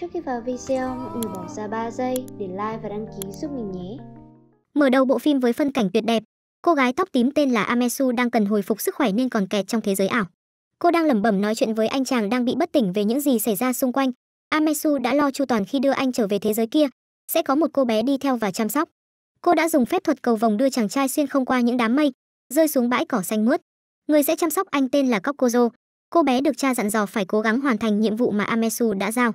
Trước khi vào video, mọi người bỏ ra 3 giây để like và đăng ký giúp mình nhé. Mở đầu bộ phim với phân cảnh tuyệt đẹp, cô gái tóc tím tên là Amesu đang cần hồi phục sức khỏe nên còn kẹt trong thế giới ảo. Cô đang lẩm bẩm nói chuyện với anh chàng đang bị bất tỉnh về những gì xảy ra xung quanh. Amesu đã lo chu toàn khi đưa anh trở về thế giới kia, sẽ có một cô bé đi theo và chăm sóc. Cô đã dùng phép thuật cầu vòng đưa chàng trai xuyên không qua những đám mây, rơi xuống bãi cỏ xanh mướt. Người sẽ chăm sóc anh tên là Kokkozo. Cô bé được cha dặn dò phải cố gắng hoàn thành nhiệm vụ mà Amesu đã giao.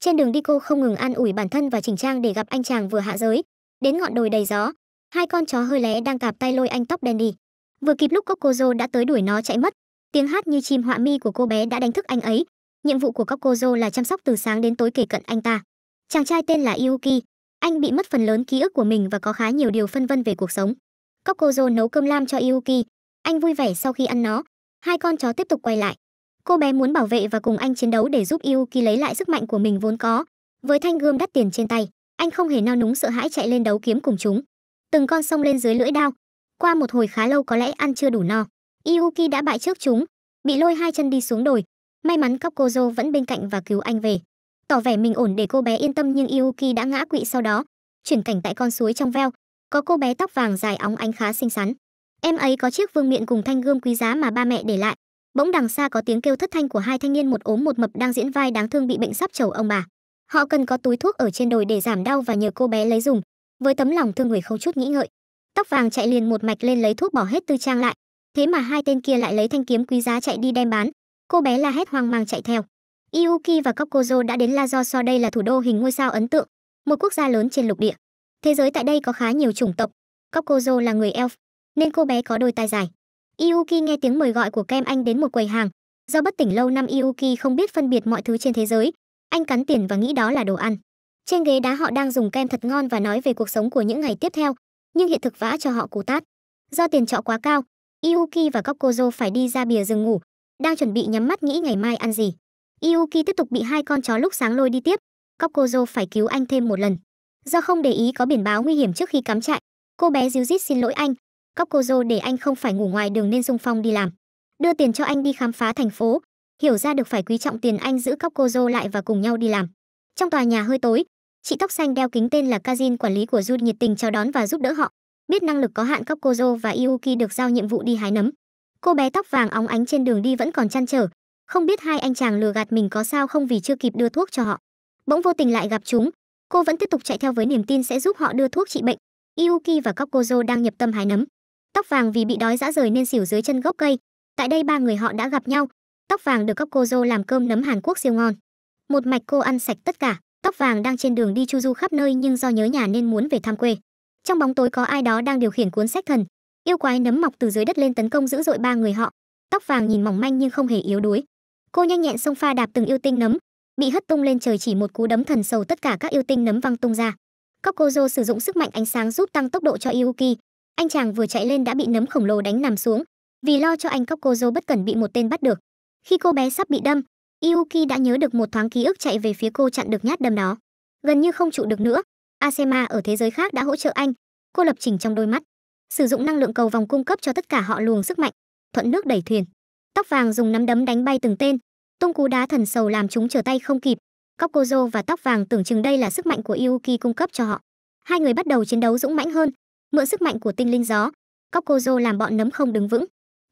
Trên đường đi cô không ngừng an ủi bản thân và chỉnh trang để gặp anh chàng vừa hạ giới. Đến ngọn đồi đầy gió, hai con chó hơi lé đang cạp tay lôi anh tóc đen đi. Vừa kịp lúc Kokkozo đã tới đuổi nó chạy mất. Tiếng hát như chim họa mi của cô bé đã đánh thức anh ấy. Nhiệm vụ của Kokkozo là chăm sóc từ sáng đến tối kể cận anh ta. Chàng trai tên là Yuki. Anh bị mất phần lớn ký ức của mình và có khá nhiều điều phân vân về cuộc sống. Kokkozo nấu cơm lam cho Yuki, anh vui vẻ sau khi ăn nó hai con chó tiếp tục quay lại cô bé muốn bảo vệ và cùng anh chiến đấu để giúp yuki lấy lại sức mạnh của mình vốn có với thanh gươm đắt tiền trên tay anh không hề nao núng sợ hãi chạy lên đấu kiếm cùng chúng từng con xông lên dưới lưỡi đao qua một hồi khá lâu có lẽ ăn chưa đủ no yuki đã bại trước chúng bị lôi hai chân đi xuống đồi may mắn các cô dâu vẫn bên cạnh và cứu anh về tỏ vẻ mình ổn để cô bé yên tâm nhưng yuki đã ngã quỵ sau đó chuyển cảnh tại con suối trong veo có cô bé tóc vàng dài óng ánh khá xinh xắn Em ấy có chiếc vương miện cùng thanh gươm quý giá mà ba mẹ để lại. Bỗng đằng xa có tiếng kêu thất thanh của hai thanh niên một ốm một mập đang diễn vai đáng thương bị bệnh sắp chầu ông bà. Họ cần có túi thuốc ở trên đồi để giảm đau và nhờ cô bé lấy dùng. Với tấm lòng thương người không chút nghĩ ngợi, tóc vàng chạy liền một mạch lên lấy thuốc bỏ hết tư trang lại. Thế mà hai tên kia lại lấy thanh kiếm quý giá chạy đi đem bán. Cô bé la hét hoang mang chạy theo. Yuki và Kokozo đã đến la do so đây là thủ đô hình ngôi sao ấn tượng, một quốc gia lớn trên lục địa. Thế giới tại đây có khá nhiều chủng tộc. Kokozo là người elf, nên cô bé có đôi tai dài. Yuki nghe tiếng mời gọi của kem anh đến một quầy hàng. Do bất tỉnh lâu năm Yuki không biết phân biệt mọi thứ trên thế giới, anh cắn tiền và nghĩ đó là đồ ăn. Trên ghế đá họ đang dùng kem thật ngon và nói về cuộc sống của những ngày tiếp theo, nhưng hiện thực vã cho họ cú tát. Do tiền trọ quá cao, Yuki và Kokozo phải đi ra bìa rừng ngủ, đang chuẩn bị nhắm mắt nghĩ ngày mai ăn gì. Yuki tiếp tục bị hai con chó lúc sáng lôi đi tiếp, Kokozo phải cứu anh thêm một lần. Do không để ý có biển báo nguy hiểm trước khi cắm trại, cô bé díu dít xin lỗi anh, cóc cô dô để anh không phải ngủ ngoài đường nên dung phong đi làm đưa tiền cho anh đi khám phá thành phố hiểu ra được phải quý trọng tiền anh giữ cóc cô dô lại và cùng nhau đi làm trong tòa nhà hơi tối chị tóc xanh đeo kính tên là kazin quản lý của jun nhiệt tình chào đón và giúp đỡ họ biết năng lực có hạn cóc cô dô và yuki được giao nhiệm vụ đi hái nấm cô bé tóc vàng óng ánh trên đường đi vẫn còn chăn trở không biết hai anh chàng lừa gạt mình có sao không vì chưa kịp đưa thuốc cho họ bỗng vô tình lại gặp chúng cô vẫn tiếp tục chạy theo với niềm tin sẽ giúp họ đưa thuốc trị bệnh Yuki và Kokozo đang nhập tâm hái nấm. Tóc vàng vì bị đói dã rời nên xỉu dưới chân gốc cây. Tại đây ba người họ đã gặp nhau. Tóc vàng được cóc cô dô làm cơm nấm Hàn Quốc siêu ngon. Một mạch cô ăn sạch tất cả. Tóc vàng đang trên đường đi chu du khắp nơi nhưng do nhớ nhà nên muốn về thăm quê. Trong bóng tối có ai đó đang điều khiển cuốn sách thần. Yêu quái nấm mọc từ dưới đất lên tấn công dữ dội ba người họ. Tóc vàng nhìn mỏng manh nhưng không hề yếu đuối. Cô nhanh nhẹn xông pha đạp từng yêu tinh nấm, bị hất tung lên trời chỉ một cú đấm thần sầu tất cả các yêu tinh nấm văng tung ra. Kokozo sử dụng sức mạnh ánh sáng giúp tăng tốc độ cho Yuki, anh chàng vừa chạy lên đã bị nấm khổng lồ đánh nằm xuống vì lo cho anh cóc cô dâu bất cẩn bị một tên bắt được khi cô bé sắp bị đâm yuki đã nhớ được một thoáng ký ức chạy về phía cô chặn được nhát đâm đó gần như không trụ được nữa asema ở thế giới khác đã hỗ trợ anh cô lập trình trong đôi mắt sử dụng năng lượng cầu vòng cung cấp cho tất cả họ luồng sức mạnh thuận nước đẩy thuyền tóc vàng dùng nắm đấm đánh bay từng tên tung cú đá thần sầu làm chúng trở tay không kịp cóc cô dô và tóc vàng tưởng chừng đây là sức mạnh của yuki cung cấp cho họ hai người bắt đầu chiến đấu dũng mãnh hơn mượn sức mạnh của tinh linh gió, cóc cô Dô làm bọn nấm không đứng vững.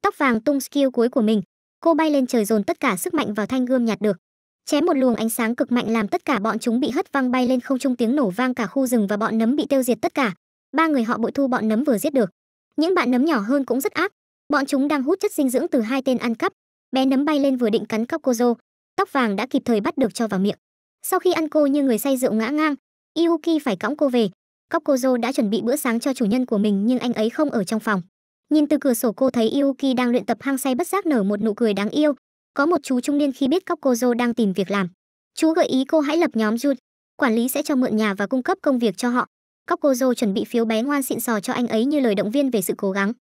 Tóc vàng tung skill cuối của mình, cô bay lên trời dồn tất cả sức mạnh vào thanh gươm nhạt được. Chém một luồng ánh sáng cực mạnh làm tất cả bọn chúng bị hất văng bay lên không trung tiếng nổ vang cả khu rừng và bọn nấm bị tiêu diệt tất cả. Ba người họ bội thu bọn nấm vừa giết được. Những bạn nấm nhỏ hơn cũng rất ác. Bọn chúng đang hút chất dinh dưỡng từ hai tên ăn cắp. Bé nấm bay lên vừa định cắn cóc cô Dô, tóc vàng đã kịp thời bắt được cho vào miệng. Sau khi ăn cô như người say rượu ngã ngang, Yuki phải cõng cô về, Copcozo đã chuẩn bị bữa sáng cho chủ nhân của mình nhưng anh ấy không ở trong phòng. Nhìn từ cửa sổ cô thấy Yuki đang luyện tập hang say bất giác nở một nụ cười đáng yêu. Có một chú trung niên khi biết Copcozo đang tìm việc làm. Chú gợi ý cô hãy lập nhóm Jun. Quản lý sẽ cho mượn nhà và cung cấp công việc cho họ. Copcozo chuẩn bị phiếu bé ngoan xịn sò cho anh ấy như lời động viên về sự cố gắng.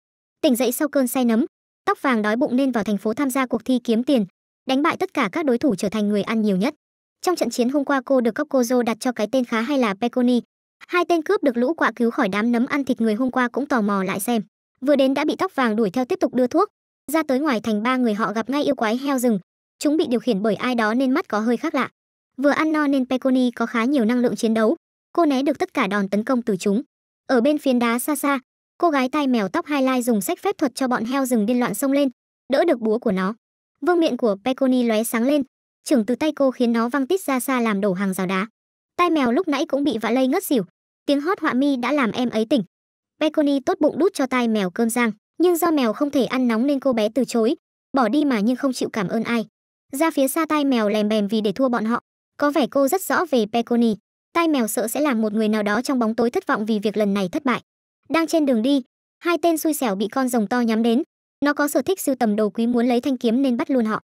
Tỉnh dậy sau cơn say nấm, tóc vàng đói bụng nên vào thành phố tham gia cuộc thi kiếm tiền, đánh bại tất cả các đối thủ trở thành người ăn nhiều nhất. Trong trận chiến hôm qua cô được Copcozo đặt cho cái tên khá hay là Peconi, Hai tên cướp được lũ quạ cứu khỏi đám nấm ăn thịt người hôm qua cũng tò mò lại xem. Vừa đến đã bị tóc vàng đuổi theo tiếp tục đưa thuốc. Ra tới ngoài thành ba người họ gặp ngay yêu quái heo rừng. Chúng bị điều khiển bởi ai đó nên mắt có hơi khác lạ. Vừa ăn no nên Peconi có khá nhiều năng lượng chiến đấu. Cô né được tất cả đòn tấn công từ chúng. Ở bên phiến đá xa xa, cô gái tai mèo tóc hai lai dùng sách phép thuật cho bọn heo rừng điên loạn xông lên, đỡ được búa của nó. Vương miện của Peconi lóe sáng lên, trưởng từ tay cô khiến nó văng tít ra xa làm đổ hàng rào đá tai mèo lúc nãy cũng bị vạ lây ngất xỉu tiếng hót họa mi đã làm em ấy tỉnh Beconi tốt bụng đút cho tai mèo cơm rang nhưng do mèo không thể ăn nóng nên cô bé từ chối bỏ đi mà nhưng không chịu cảm ơn ai ra phía xa tai mèo lèm bèm vì để thua bọn họ có vẻ cô rất rõ về Peconi. Tai mèo sợ sẽ làm một người nào đó trong bóng tối thất vọng vì việc lần này thất bại. Đang trên đường đi, hai tên xui xẻo bị con rồng to nhắm đến. Nó có sở thích sưu tầm đồ quý muốn lấy thanh kiếm nên bắt luôn họ.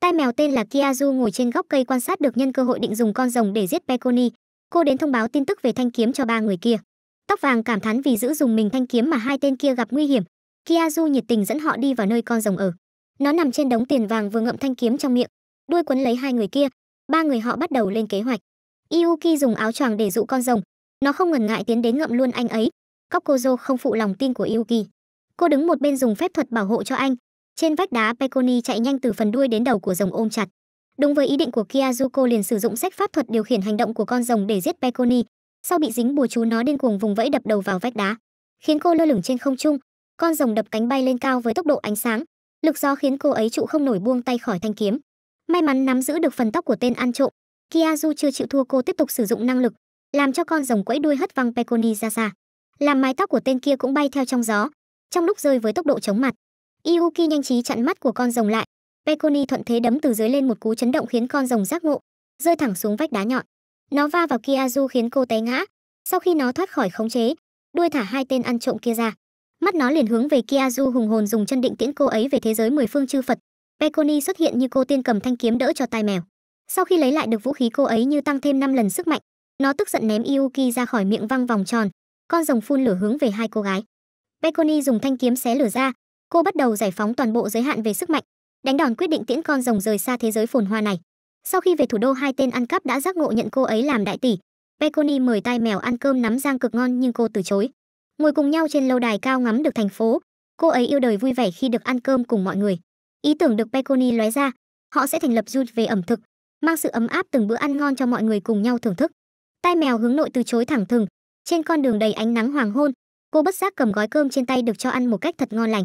Tai mèo tên là Kiazu ngồi trên góc cây quan sát được nhân cơ hội định dùng con rồng để giết Peconi. Cô đến thông báo tin tức về thanh kiếm cho ba người kia. Tóc vàng cảm thán vì giữ dùng mình thanh kiếm mà hai tên kia gặp nguy hiểm. Kiazu nhiệt tình dẫn họ đi vào nơi con rồng ở. Nó nằm trên đống tiền vàng vừa ngậm thanh kiếm trong miệng, đuôi quấn lấy hai người kia. Ba người họ bắt đầu lên kế hoạch. Yuki dùng áo choàng để dụ con rồng. Nó không ngần ngại tiến đến ngậm luôn anh ấy. Kokozo không phụ lòng tin của Yuki. Cô đứng một bên dùng phép thuật bảo hộ cho anh, trên vách đá Peconi chạy nhanh từ phần đuôi đến đầu của rồng ôm chặt. Đúng với ý định của Kiazuko liền sử dụng sách pháp thuật điều khiển hành động của con rồng để giết Peconi. Sau bị dính bùa chú nó điên cuồng vùng vẫy đập đầu vào vách đá, khiến cô lơ lửng trên không trung. Con rồng đập cánh bay lên cao với tốc độ ánh sáng, lực gió khiến cô ấy trụ không nổi buông tay khỏi thanh kiếm. May mắn nắm giữ được phần tóc của tên ăn trộm, Kiazu chưa chịu thua cô tiếp tục sử dụng năng lực, làm cho con rồng quẫy đuôi hất văng Peconi ra xa. Làm mái tóc của tên kia cũng bay theo trong gió, trong lúc rơi với tốc độ chóng mặt. Yuki nhanh trí chặn mắt của con rồng lại. Peconi thuận thế đấm từ dưới lên một cú chấn động khiến con rồng giác ngộ, rơi thẳng xuống vách đá nhọn. Nó va vào Kiazu khiến cô té ngã. Sau khi nó thoát khỏi khống chế, đuôi thả hai tên ăn trộm kia ra. Mắt nó liền hướng về Kiazu hùng hồn dùng chân định tiễn cô ấy về thế giới mười phương chư Phật. Peconi xuất hiện như cô tiên cầm thanh kiếm đỡ cho tai mèo. Sau khi lấy lại được vũ khí cô ấy như tăng thêm 5 lần sức mạnh, nó tức giận ném Yuki ra khỏi miệng văng vòng tròn. Con rồng phun lửa hướng về hai cô gái. Peconi dùng thanh kiếm xé lửa ra, cô bắt đầu giải phóng toàn bộ giới hạn về sức mạnh đánh đòn quyết định tiễn con rồng rời xa thế giới phồn hoa này sau khi về thủ đô hai tên ăn cắp đã giác ngộ nhận cô ấy làm đại tỷ peconi mời tai mèo ăn cơm nắm giang cực ngon nhưng cô từ chối ngồi cùng nhau trên lâu đài cao ngắm được thành phố cô ấy yêu đời vui vẻ khi được ăn cơm cùng mọi người ý tưởng được peconi lóe ra họ sẽ thành lập du về ẩm thực mang sự ấm áp từng bữa ăn ngon cho mọi người cùng nhau thưởng thức tai mèo hướng nội từ chối thẳng thừng trên con đường đầy ánh nắng hoàng hôn cô bất giác cầm gói cơm trên tay được cho ăn một cách thật ngon lành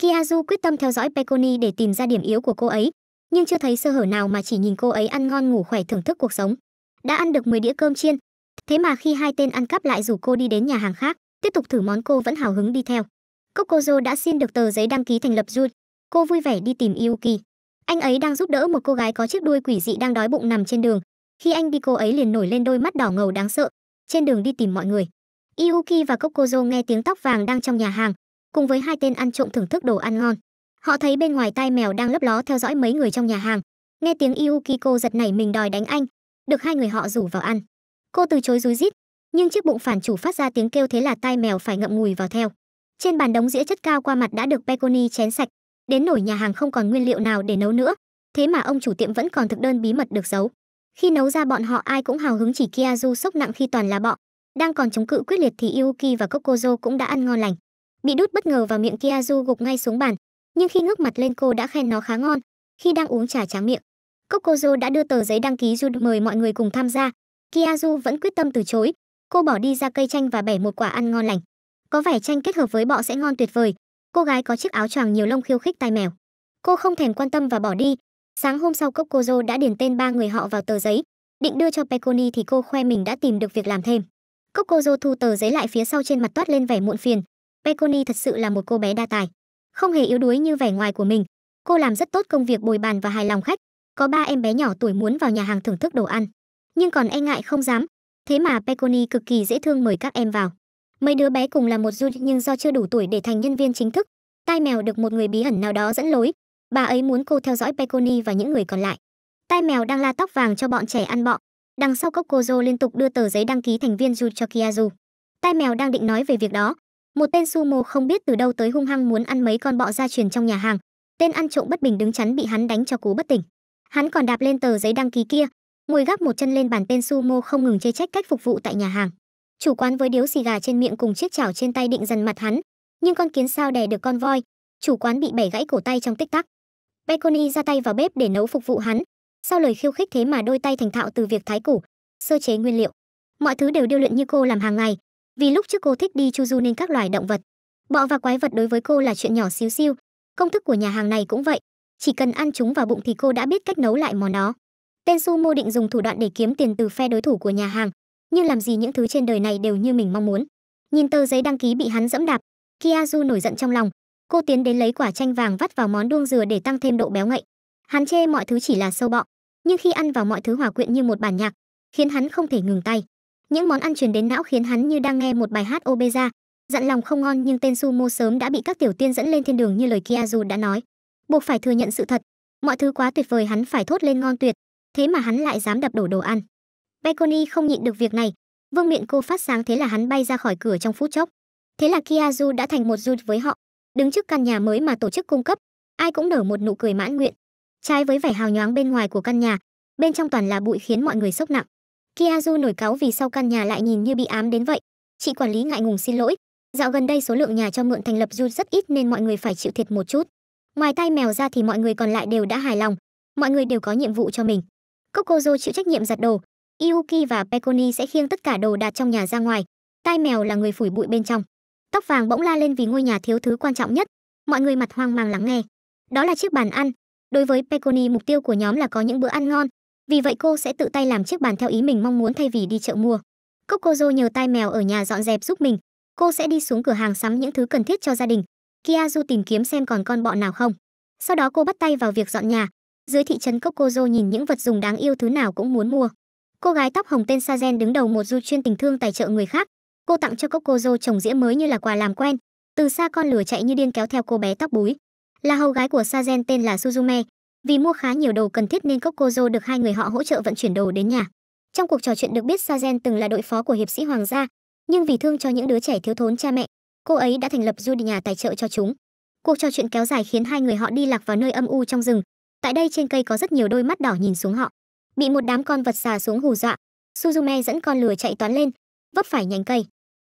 Kiazu quyết tâm theo dõi Peconi để tìm ra điểm yếu của cô ấy, nhưng chưa thấy sơ hở nào mà chỉ nhìn cô ấy ăn ngon ngủ khỏe thưởng thức cuộc sống. Đã ăn được 10 đĩa cơm chiên, thế mà khi hai tên ăn cắp lại rủ cô đi đến nhà hàng khác, tiếp tục thử món cô vẫn hào hứng đi theo. Kokozo đã xin được tờ giấy đăng ký thành lập Jun. Cô vui vẻ đi tìm Yuki. Anh ấy đang giúp đỡ một cô gái có chiếc đuôi quỷ dị đang đói bụng nằm trên đường. Khi anh đi cô ấy liền nổi lên đôi mắt đỏ ngầu đáng sợ, trên đường đi tìm mọi người. Yuki và Kokozo nghe tiếng tóc vàng đang trong nhà hàng, cùng với hai tên ăn trộm thưởng thức đồ ăn ngon họ thấy bên ngoài tai mèo đang lấp ló theo dõi mấy người trong nhà hàng nghe tiếng yukiko giật nảy mình đòi đánh anh được hai người họ rủ vào ăn cô từ chối rúi rít nhưng chiếc bụng phản chủ phát ra tiếng kêu thế là tai mèo phải ngậm ngùi vào theo trên bàn đống dĩa chất cao qua mặt đã được peconi chén sạch đến nổi nhà hàng không còn nguyên liệu nào để nấu nữa thế mà ông chủ tiệm vẫn còn thực đơn bí mật được giấu khi nấu ra bọn họ ai cũng hào hứng chỉ kia sốc nặng khi toàn là bọn, đang còn chống cự quyết liệt thì yuki và kokozo cũng đã ăn ngon lành bị đút bất ngờ vào miệng kia gục ngay xuống bàn nhưng khi ngước mặt lên cô đã khen nó khá ngon khi đang uống trà tráng miệng Kokozo đã đưa tờ giấy đăng ký du mời mọi người cùng tham gia kia vẫn quyết tâm từ chối cô bỏ đi ra cây chanh và bẻ một quả ăn ngon lành có vẻ chanh kết hợp với bọ sẽ ngon tuyệt vời cô gái có chiếc áo choàng nhiều lông khiêu khích tai mèo cô không thèm quan tâm và bỏ đi sáng hôm sau Kokozo đã điền tên ba người họ vào tờ giấy định đưa cho peconi thì cô khoe mình đã tìm được việc làm thêm Kokozo thu tờ giấy lại phía sau trên mặt toát lên vẻ muộn phiền Peconi thật sự là một cô bé đa tài. Không hề yếu đuối như vẻ ngoài của mình, cô làm rất tốt công việc bồi bàn và hài lòng khách. Có ba em bé nhỏ tuổi muốn vào nhà hàng thưởng thức đồ ăn, nhưng còn e ngại không dám. Thế mà Peconi cực kỳ dễ thương mời các em vào. Mấy đứa bé cùng là một du nhưng do chưa đủ tuổi để thành nhân viên chính thức, tai mèo được một người bí ẩn nào đó dẫn lối. Bà ấy muốn cô theo dõi Peconi và những người còn lại. Tai mèo đang la tóc vàng cho bọn trẻ ăn bọ. Đằng sau cốc cô Joe liên tục đưa tờ giấy đăng ký thành viên du cho Kiazu. Tai mèo đang định nói về việc đó, một tên sumo không biết từ đâu tới hung hăng muốn ăn mấy con bọ gia truyền trong nhà hàng tên ăn trộm bất bình đứng chắn bị hắn đánh cho cú bất tỉnh hắn còn đạp lên tờ giấy đăng ký kia ngồi gác một chân lên bàn tên sumo không ngừng chê trách cách phục vụ tại nhà hàng chủ quán với điếu xì gà trên miệng cùng chiếc chảo trên tay định dần mặt hắn nhưng con kiến sao đè được con voi chủ quán bị bẻ gãy cổ tay trong tích tắc Baconi ra tay vào bếp để nấu phục vụ hắn sau lời khiêu khích thế mà đôi tay thành thạo từ việc thái củ sơ chế nguyên liệu mọi thứ đều điêu luyện như cô làm hàng ngày vì lúc trước cô thích đi chu du nên các loài động vật bọ và quái vật đối với cô là chuyện nhỏ xíu xiu công thức của nhà hàng này cũng vậy chỉ cần ăn chúng vào bụng thì cô đã biết cách nấu lại món đó tên su mô định dùng thủ đoạn để kiếm tiền từ phe đối thủ của nhà hàng nhưng làm gì những thứ trên đời này đều như mình mong muốn nhìn tờ giấy đăng ký bị hắn dẫm đạp kiazu nổi giận trong lòng cô tiến đến lấy quả chanh vàng vắt vào món đuông dừa để tăng thêm độ béo ngậy hắn chê mọi thứ chỉ là sâu bọ nhưng khi ăn vào mọi thứ hòa quyện như một bản nhạc khiến hắn không thể ngừng tay những món ăn truyền đến não khiến hắn như đang nghe một bài hát Obeza. Dặn lòng không ngon nhưng tên Sumo sớm đã bị các tiểu tiên dẫn lên thiên đường như lời Kiazu đã nói. Buộc phải thừa nhận sự thật, mọi thứ quá tuyệt vời hắn phải thốt lên ngon tuyệt, thế mà hắn lại dám đập đổ đồ ăn. Beconi không nhịn được việc này, vương miệng cô phát sáng thế là hắn bay ra khỏi cửa trong phút chốc. Thế là Kiazu đã thành một du với họ, đứng trước căn nhà mới mà tổ chức cung cấp, ai cũng nở một nụ cười mãn nguyện. Trái với vẻ hào nhoáng bên ngoài của căn nhà, bên trong toàn là bụi khiến mọi người sốc nặng. Kiazu nổi cáo vì sau căn nhà lại nhìn như bị ám đến vậy. Chị quản lý ngại ngùng xin lỗi, dạo gần đây số lượng nhà cho mượn thành lập du rất ít nên mọi người phải chịu thiệt một chút. Ngoài tay mèo ra thì mọi người còn lại đều đã hài lòng, mọi người đều có nhiệm vụ cho mình. Kokozo chịu trách nhiệm giặt đồ, Yuki và Peconi sẽ khiêng tất cả đồ đạc trong nhà ra ngoài. Tai mèo là người phủi bụi bên trong. Tóc vàng bỗng la lên vì ngôi nhà thiếu thứ quan trọng nhất. Mọi người mặt hoang mang lắng nghe. Đó là chiếc bàn ăn. Đối với Peconi, mục tiêu của nhóm là có những bữa ăn ngon, vì vậy cô sẽ tự tay làm chiếc bàn theo ý mình mong muốn thay vì đi chợ mua Kokozo nhờ tai mèo ở nhà dọn dẹp giúp mình cô sẽ đi xuống cửa hàng sắm những thứ cần thiết cho gia đình kiazu tìm kiếm xem còn con bọ nào không sau đó cô bắt tay vào việc dọn nhà dưới thị trấn Kokozo nhìn những vật dùng đáng yêu thứ nào cũng muốn mua cô gái tóc hồng tên sazen đứng đầu một du chuyên tình thương tài trợ người khác cô tặng cho Kokozo chồng dĩa mới như là quà làm quen từ xa con lửa chạy như điên kéo theo cô bé tóc búi là hầu gái của Sazen tên là Suzume, vì mua khá nhiều đồ cần thiết nên Kokozo được hai người họ hỗ trợ vận chuyển đồ đến nhà. Trong cuộc trò chuyện được biết Sazen từng là đội phó của hiệp sĩ hoàng gia, nhưng vì thương cho những đứa trẻ thiếu thốn cha mẹ, cô ấy đã thành lập Judy nhà tài trợ cho chúng. Cuộc trò chuyện kéo dài khiến hai người họ đi lạc vào nơi âm u trong rừng. Tại đây trên cây có rất nhiều đôi mắt đỏ nhìn xuống họ. Bị một đám con vật xà xuống hù dọa, Suzume dẫn con lừa chạy toán lên, vấp phải nhánh cây.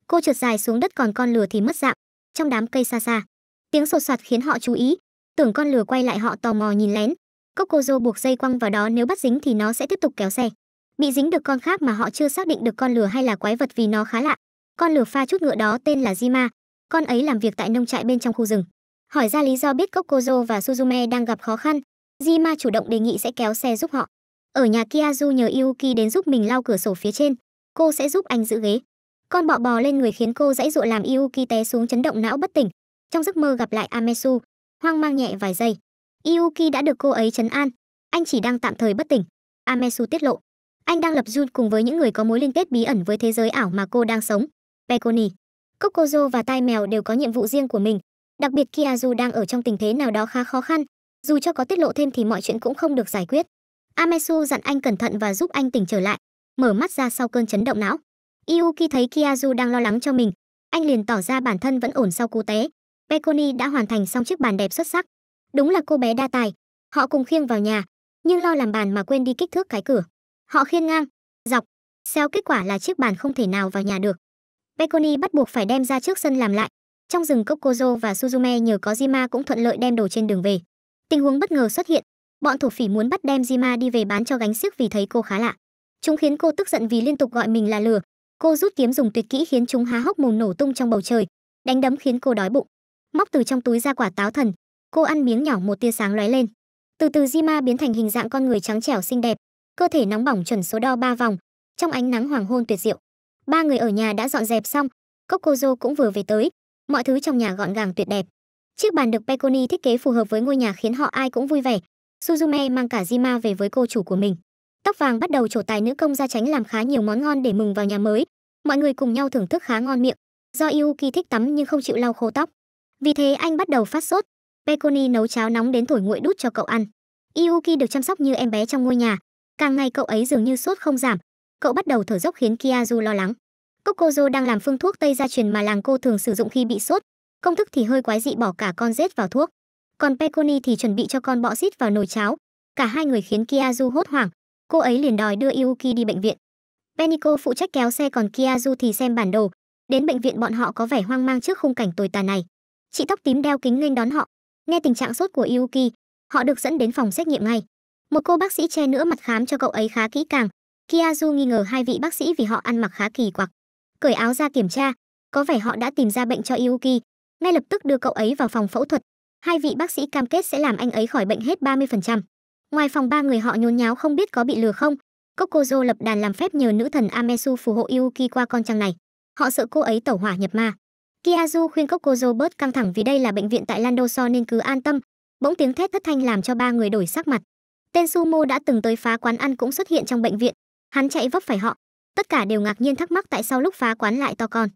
Cô trượt dài xuống đất còn con lừa thì mất dạng, trong đám cây xa xa. Tiếng sột soạt khiến họ chú ý, tưởng con lừa quay lại họ tò mò nhìn lén, Kokozo buộc dây quăng vào đó nếu bắt dính thì nó sẽ tiếp tục kéo xe. Bị dính được con khác mà họ chưa xác định được con lừa hay là quái vật vì nó khá lạ. Con lừa pha chút ngựa đó tên là Jima. Con ấy làm việc tại nông trại bên trong khu rừng. Hỏi ra lý do biết Kokozo và Suzume đang gặp khó khăn, Jima chủ động đề nghị sẽ kéo xe giúp họ. Ở nhà Kiazu nhờ Yuki đến giúp mình lau cửa sổ phía trên, cô sẽ giúp anh giữ ghế. Con bọ bò lên người khiến cô dãy dụa làm Yuki té xuống chấn động não bất tỉnh. Trong giấc mơ gặp lại Amesu, hoang mang nhẹ vài giây, Yuki đã được cô ấy chấn an. Anh chỉ đang tạm thời bất tỉnh. Amesu tiết lộ. Anh đang lập Jun cùng với những người có mối liên kết bí ẩn với thế giới ảo mà cô đang sống. Peconi, Kokozo và Tai Mèo đều có nhiệm vụ riêng của mình. Đặc biệt Kiazu đang ở trong tình thế nào đó khá khó khăn. Dù cho có tiết lộ thêm thì mọi chuyện cũng không được giải quyết. Amesu dặn anh cẩn thận và giúp anh tỉnh trở lại, mở mắt ra sau cơn chấn động não. Yuki thấy Kiazu đang lo lắng cho mình, anh liền tỏ ra bản thân vẫn ổn sau cú té. Peconi đã hoàn thành xong chiếc bàn đẹp xuất sắc, Đúng là cô bé đa tài, họ cùng khiêng vào nhà, nhưng lo làm bàn mà quên đi kích thước cái cửa. Họ khiêng ngang, dọc, xeo kết quả là chiếc bàn không thể nào vào nhà được. Bekoni bắt buộc phải đem ra trước sân làm lại. Trong rừng Kokozo và Suzume nhờ có Jima cũng thuận lợi đem đồ trên đường về. Tình huống bất ngờ xuất hiện, bọn thổ phỉ muốn bắt đem Jima đi về bán cho gánh xiếc vì thấy cô khá lạ. Chúng khiến cô tức giận vì liên tục gọi mình là lừa. Cô rút kiếm dùng tuyệt kỹ khiến chúng há hốc mồm nổ tung trong bầu trời, đánh đấm khiến cô đói bụng. Móc từ trong túi ra quả táo thần, Cô ăn miếng nhỏ một tia sáng lóe lên. Từ từ Jima biến thành hình dạng con người trắng trẻo xinh đẹp, cơ thể nóng bỏng chuẩn số đo ba vòng, trong ánh nắng hoàng hôn tuyệt diệu. Ba người ở nhà đã dọn dẹp xong, Kokozo cũng vừa về tới, mọi thứ trong nhà gọn gàng tuyệt đẹp. Chiếc bàn được Peconi thiết kế phù hợp với ngôi nhà khiến họ ai cũng vui vẻ. Suzume mang cả Jima về với cô chủ của mình. Tóc vàng bắt đầu trổ tài nữ công ra tránh làm khá nhiều món ngon để mừng vào nhà mới. Mọi người cùng nhau thưởng thức khá ngon miệng. Do Yuki thích tắm nhưng không chịu lau khô tóc. Vì thế anh bắt đầu phát sốt, Peconi nấu cháo nóng đến thổi nguội đút cho cậu ăn. Yuki được chăm sóc như em bé trong ngôi nhà. Càng ngày cậu ấy dường như sốt không giảm. Cậu bắt đầu thở dốc khiến Kiazu lo lắng. Kokozo đang làm phương thuốc Tây gia truyền mà làng cô thường sử dụng khi bị sốt. Công thức thì hơi quái dị bỏ cả con rết vào thuốc. Còn Peconi thì chuẩn bị cho con bọ xít vào nồi cháo. Cả hai người khiến Kiazu hốt hoảng. Cô ấy liền đòi đưa Yuki đi bệnh viện. Penico phụ trách kéo xe còn Kiazu thì xem bản đồ. Đến bệnh viện bọn họ có vẻ hoang mang trước khung cảnh tồi tàn này. Chị tóc tím đeo kính nghênh đón họ, Nghe tình trạng sốt của Yuki, họ được dẫn đến phòng xét nghiệm ngay. Một cô bác sĩ che nữa mặt khám cho cậu ấy khá kỹ càng. Kiazu nghi ngờ hai vị bác sĩ vì họ ăn mặc khá kỳ quặc. Cởi áo ra kiểm tra, có vẻ họ đã tìm ra bệnh cho Yuki, ngay lập tức đưa cậu ấy vào phòng phẫu thuật. Hai vị bác sĩ cam kết sẽ làm anh ấy khỏi bệnh hết 30%. Ngoài phòng ba người họ nhốn nháo không biết có bị lừa không. Kokozo lập đàn làm phép nhờ nữ thần Amesu phù hộ Yuki qua con trăng này. Họ sợ cô ấy tẩu hỏa nhập ma. Kiazu khuyên Kokozo bớt căng thẳng vì đây là bệnh viện tại Landoso nên cứ an tâm. Bỗng tiếng thét thất thanh làm cho ba người đổi sắc mặt. Tên Sumo đã từng tới phá quán ăn cũng xuất hiện trong bệnh viện. Hắn chạy vấp phải họ. Tất cả đều ngạc nhiên thắc mắc tại sao lúc phá quán lại to con.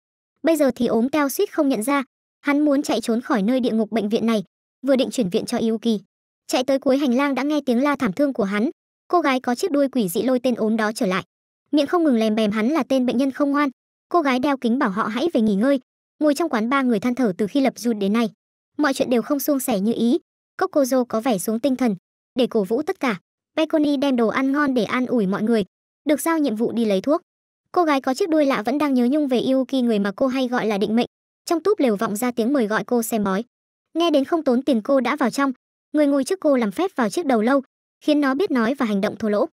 Bây giờ thì ốm teo suýt không nhận ra. Hắn muốn chạy trốn khỏi nơi địa ngục bệnh viện này, vừa định chuyển viện cho Yuki. Chạy tới cuối hành lang đã nghe tiếng la thảm thương của hắn. Cô gái có chiếc đuôi quỷ dị lôi tên ốm đó trở lại. Miệng không ngừng lèm bèm hắn là tên bệnh nhân không ngoan. Cô gái đeo kính bảo họ hãy về nghỉ ngơi, Ngồi trong quán ba người than thở từ khi lập Jun đến nay. Mọi chuyện đều không suôn sẻ như ý. Kokozo có vẻ xuống tinh thần. Để cổ vũ tất cả, Beconi đem đồ ăn ngon để an ủi mọi người. Được giao nhiệm vụ đi lấy thuốc. Cô gái có chiếc đuôi lạ vẫn đang nhớ nhung về Yuki người mà cô hay gọi là định mệnh. Trong túp lều vọng ra tiếng mời gọi cô xem bói. Nghe đến không tốn tiền cô đã vào trong. Người ngồi trước cô làm phép vào chiếc đầu lâu, khiến nó biết nói và hành động thô lỗ.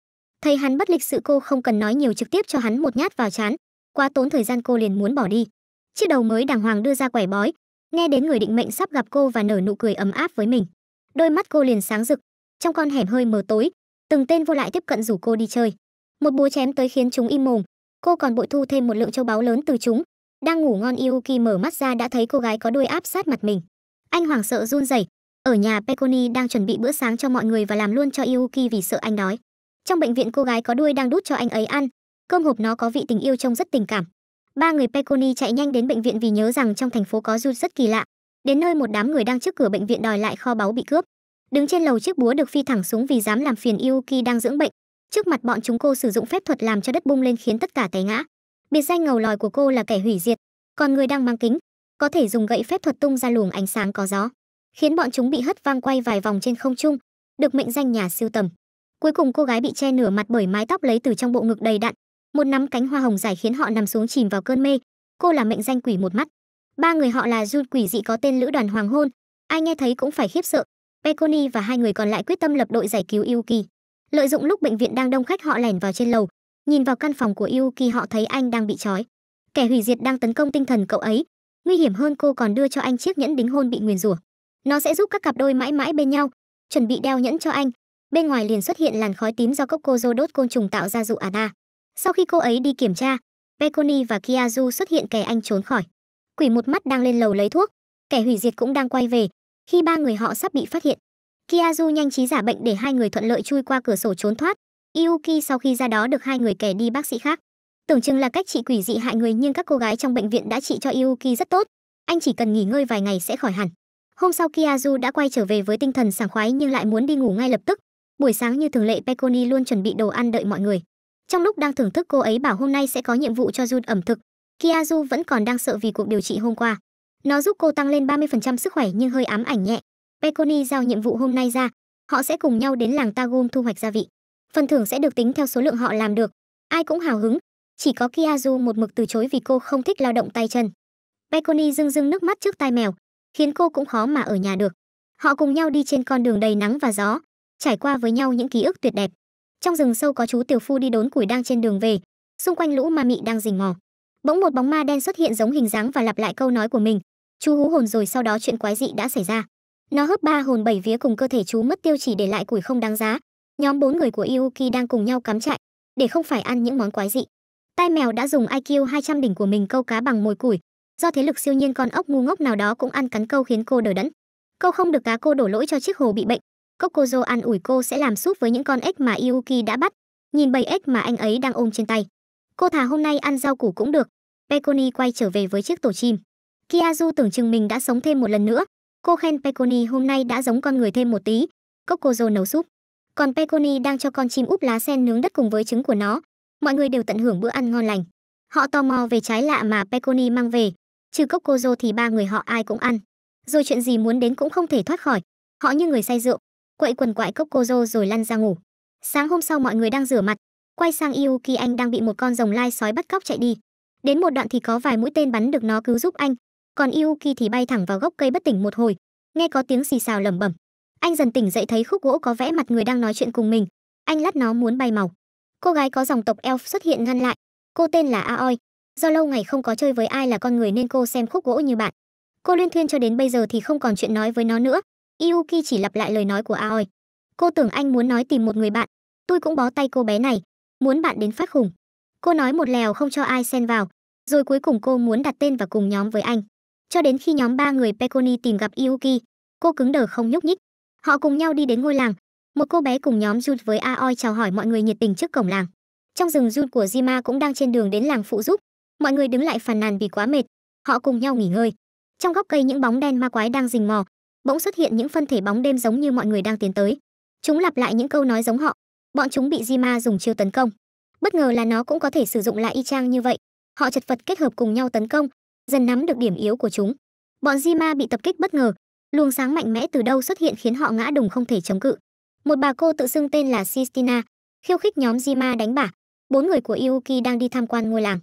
thầy hắn bất lịch sự cô không cần nói nhiều trực tiếp cho hắn một nhát vào chán. Quá tốn thời gian cô liền muốn bỏ đi chiếc đầu mới đàng hoàng đưa ra quẻ bói nghe đến người định mệnh sắp gặp cô và nở nụ cười ấm áp với mình đôi mắt cô liền sáng rực trong con hẻm hơi mờ tối từng tên vô lại tiếp cận rủ cô đi chơi một búa chém tới khiến chúng im mồm cô còn bội thu thêm một lượng châu báu lớn từ chúng đang ngủ ngon yuki mở mắt ra đã thấy cô gái có đuôi áp sát mặt mình anh hoảng sợ run rẩy ở nhà peconi đang chuẩn bị bữa sáng cho mọi người và làm luôn cho yuki vì sợ anh đói trong bệnh viện cô gái có đuôi đang đút cho anh ấy ăn cơm hộp nó có vị tình yêu trông rất tình cảm ba người Peconi chạy nhanh đến bệnh viện vì nhớ rằng trong thành phố có rút rất kỳ lạ. Đến nơi một đám người đang trước cửa bệnh viện đòi lại kho báu bị cướp. Đứng trên lầu chiếc búa được phi thẳng xuống vì dám làm phiền Yuki đang dưỡng bệnh. Trước mặt bọn chúng cô sử dụng phép thuật làm cho đất bung lên khiến tất cả té ngã. Biệt danh ngầu lòi của cô là kẻ hủy diệt, còn người đang mang kính có thể dùng gậy phép thuật tung ra luồng ánh sáng có gió, khiến bọn chúng bị hất văng quay vài vòng trên không trung, được mệnh danh nhà siêu tầm. Cuối cùng cô gái bị che nửa mặt bởi mái tóc lấy từ trong bộ ngực đầy đặn, một nắm cánh hoa hồng dài khiến họ nằm xuống chìm vào cơn mê cô là mệnh danh quỷ một mắt ba người họ là jun quỷ dị có tên lữ đoàn hoàng hôn ai nghe thấy cũng phải khiếp sợ peconi và hai người còn lại quyết tâm lập đội giải cứu yuki lợi dụng lúc bệnh viện đang đông khách họ lẻn vào trên lầu nhìn vào căn phòng của yuki họ thấy anh đang bị trói kẻ hủy diệt đang tấn công tinh thần cậu ấy nguy hiểm hơn cô còn đưa cho anh chiếc nhẫn đính hôn bị nguyền rủa nó sẽ giúp các cặp đôi mãi mãi bên nhau chuẩn bị đeo nhẫn cho anh bên ngoài liền xuất hiện làn khói tím do cốc cô dô đốt côn trùng tạo ra dụ ả đa sau khi cô ấy đi kiểm tra, Peconi và Kiazu xuất hiện kẻ anh trốn khỏi. Quỷ một mắt đang lên lầu lấy thuốc, kẻ hủy diệt cũng đang quay về, khi ba người họ sắp bị phát hiện. Kiazu nhanh trí giả bệnh để hai người thuận lợi chui qua cửa sổ trốn thoát. Yuki sau khi ra đó được hai người kẻ đi bác sĩ khác. Tưởng chừng là cách trị quỷ dị hại người nhưng các cô gái trong bệnh viện đã trị cho Yuki rất tốt. Anh chỉ cần nghỉ ngơi vài ngày sẽ khỏi hẳn. Hôm sau Kiazu đã quay trở về với tinh thần sảng khoái nhưng lại muốn đi ngủ ngay lập tức. Buổi sáng như thường lệ Peconi luôn chuẩn bị đồ ăn đợi mọi người. Trong lúc đang thưởng thức cô ấy bảo hôm nay sẽ có nhiệm vụ cho Jun ẩm thực, Kiazu vẫn còn đang sợ vì cuộc điều trị hôm qua. Nó giúp cô tăng lên 30% sức khỏe nhưng hơi ám ảnh nhẹ. Peconi giao nhiệm vụ hôm nay ra, họ sẽ cùng nhau đến làng Tagum thu hoạch gia vị. Phần thưởng sẽ được tính theo số lượng họ làm được. Ai cũng hào hứng, chỉ có Kiazu một mực từ chối vì cô không thích lao động tay chân. Peconi rưng rưng nước mắt trước tai mèo, khiến cô cũng khó mà ở nhà được. Họ cùng nhau đi trên con đường đầy nắng và gió, trải qua với nhau những ký ức tuyệt đẹp trong rừng sâu có chú tiểu phu đi đốn củi đang trên đường về xung quanh lũ ma mị đang rình mò bỗng một bóng ma đen xuất hiện giống hình dáng và lặp lại câu nói của mình chú hú hồn rồi sau đó chuyện quái dị đã xảy ra nó hớp ba hồn bảy vía cùng cơ thể chú mất tiêu chỉ để lại củi không đáng giá nhóm bốn người của yuki đang cùng nhau cắm trại để không phải ăn những món quái dị tai mèo đã dùng iq 200 đỉnh của mình câu cá bằng mồi củi do thế lực siêu nhiên con ốc ngu ngốc nào đó cũng ăn cắn câu khiến cô đờ đẫn câu không được cá cô đổ lỗi cho chiếc hồ bị bệnh Kokozo an ủi cô sẽ làm súp với những con ếch mà Yuki đã bắt, nhìn bầy ếch mà anh ấy đang ôm trên tay. Cô thà hôm nay ăn rau củ cũng được. Peconi quay trở về với chiếc tổ chim. Kiazu tưởng chừng mình đã sống thêm một lần nữa. Cô khen Peconi hôm nay đã giống con người thêm một tí. Kokozo nấu súp. Còn Peconi đang cho con chim úp lá sen nướng đất cùng với trứng của nó. Mọi người đều tận hưởng bữa ăn ngon lành. Họ tò mò về trái lạ mà Peconi mang về. Trừ Kokozo thì ba người họ ai cũng ăn. Rồi chuyện gì muốn đến cũng không thể thoát khỏi. Họ như người say rượu, quậy quần quại cốc cô dô rồi lăn ra ngủ. Sáng hôm sau mọi người đang rửa mặt, quay sang Yuki anh đang bị một con rồng lai sói bắt cóc chạy đi. Đến một đoạn thì có vài mũi tên bắn được nó cứu giúp anh, còn Yuki thì bay thẳng vào gốc cây bất tỉnh một hồi, nghe có tiếng xì xào lẩm bẩm. Anh dần tỉnh dậy thấy khúc gỗ có vẽ mặt người đang nói chuyện cùng mình, anh lát nó muốn bay màu. Cô gái có dòng tộc elf xuất hiện ngăn lại, cô tên là Aoi, do lâu ngày không có chơi với ai là con người nên cô xem khúc gỗ như bạn. Cô liên thuyên cho đến bây giờ thì không còn chuyện nói với nó nữa, Yuki chỉ lặp lại lời nói của Aoi. Cô tưởng anh muốn nói tìm một người bạn. Tôi cũng bó tay cô bé này. Muốn bạn đến phát khủng. Cô nói một lèo không cho ai xen vào. Rồi cuối cùng cô muốn đặt tên và cùng nhóm với anh. Cho đến khi nhóm ba người Peconi tìm gặp Yuki, cô cứng đờ không nhúc nhích. Họ cùng nhau đi đến ngôi làng. Một cô bé cùng nhóm Jun với Aoi chào hỏi mọi người nhiệt tình trước cổng làng. Trong rừng Jun của Jima cũng đang trên đường đến làng phụ giúp. Mọi người đứng lại phàn nàn vì quá mệt. Họ cùng nhau nghỉ ngơi. Trong góc cây những bóng đen ma quái đang rình mò, bỗng xuất hiện những phân thể bóng đêm giống như mọi người đang tiến tới chúng lặp lại những câu nói giống họ bọn chúng bị jima dùng chiêu tấn công bất ngờ là nó cũng có thể sử dụng lại y chang như vậy họ chật vật kết hợp cùng nhau tấn công dần nắm được điểm yếu của chúng bọn jima bị tập kích bất ngờ luồng sáng mạnh mẽ từ đâu xuất hiện khiến họ ngã đùng không thể chống cự một bà cô tự xưng tên là sistina khiêu khích nhóm jima đánh bả bốn người của yuki đang đi tham quan ngôi làng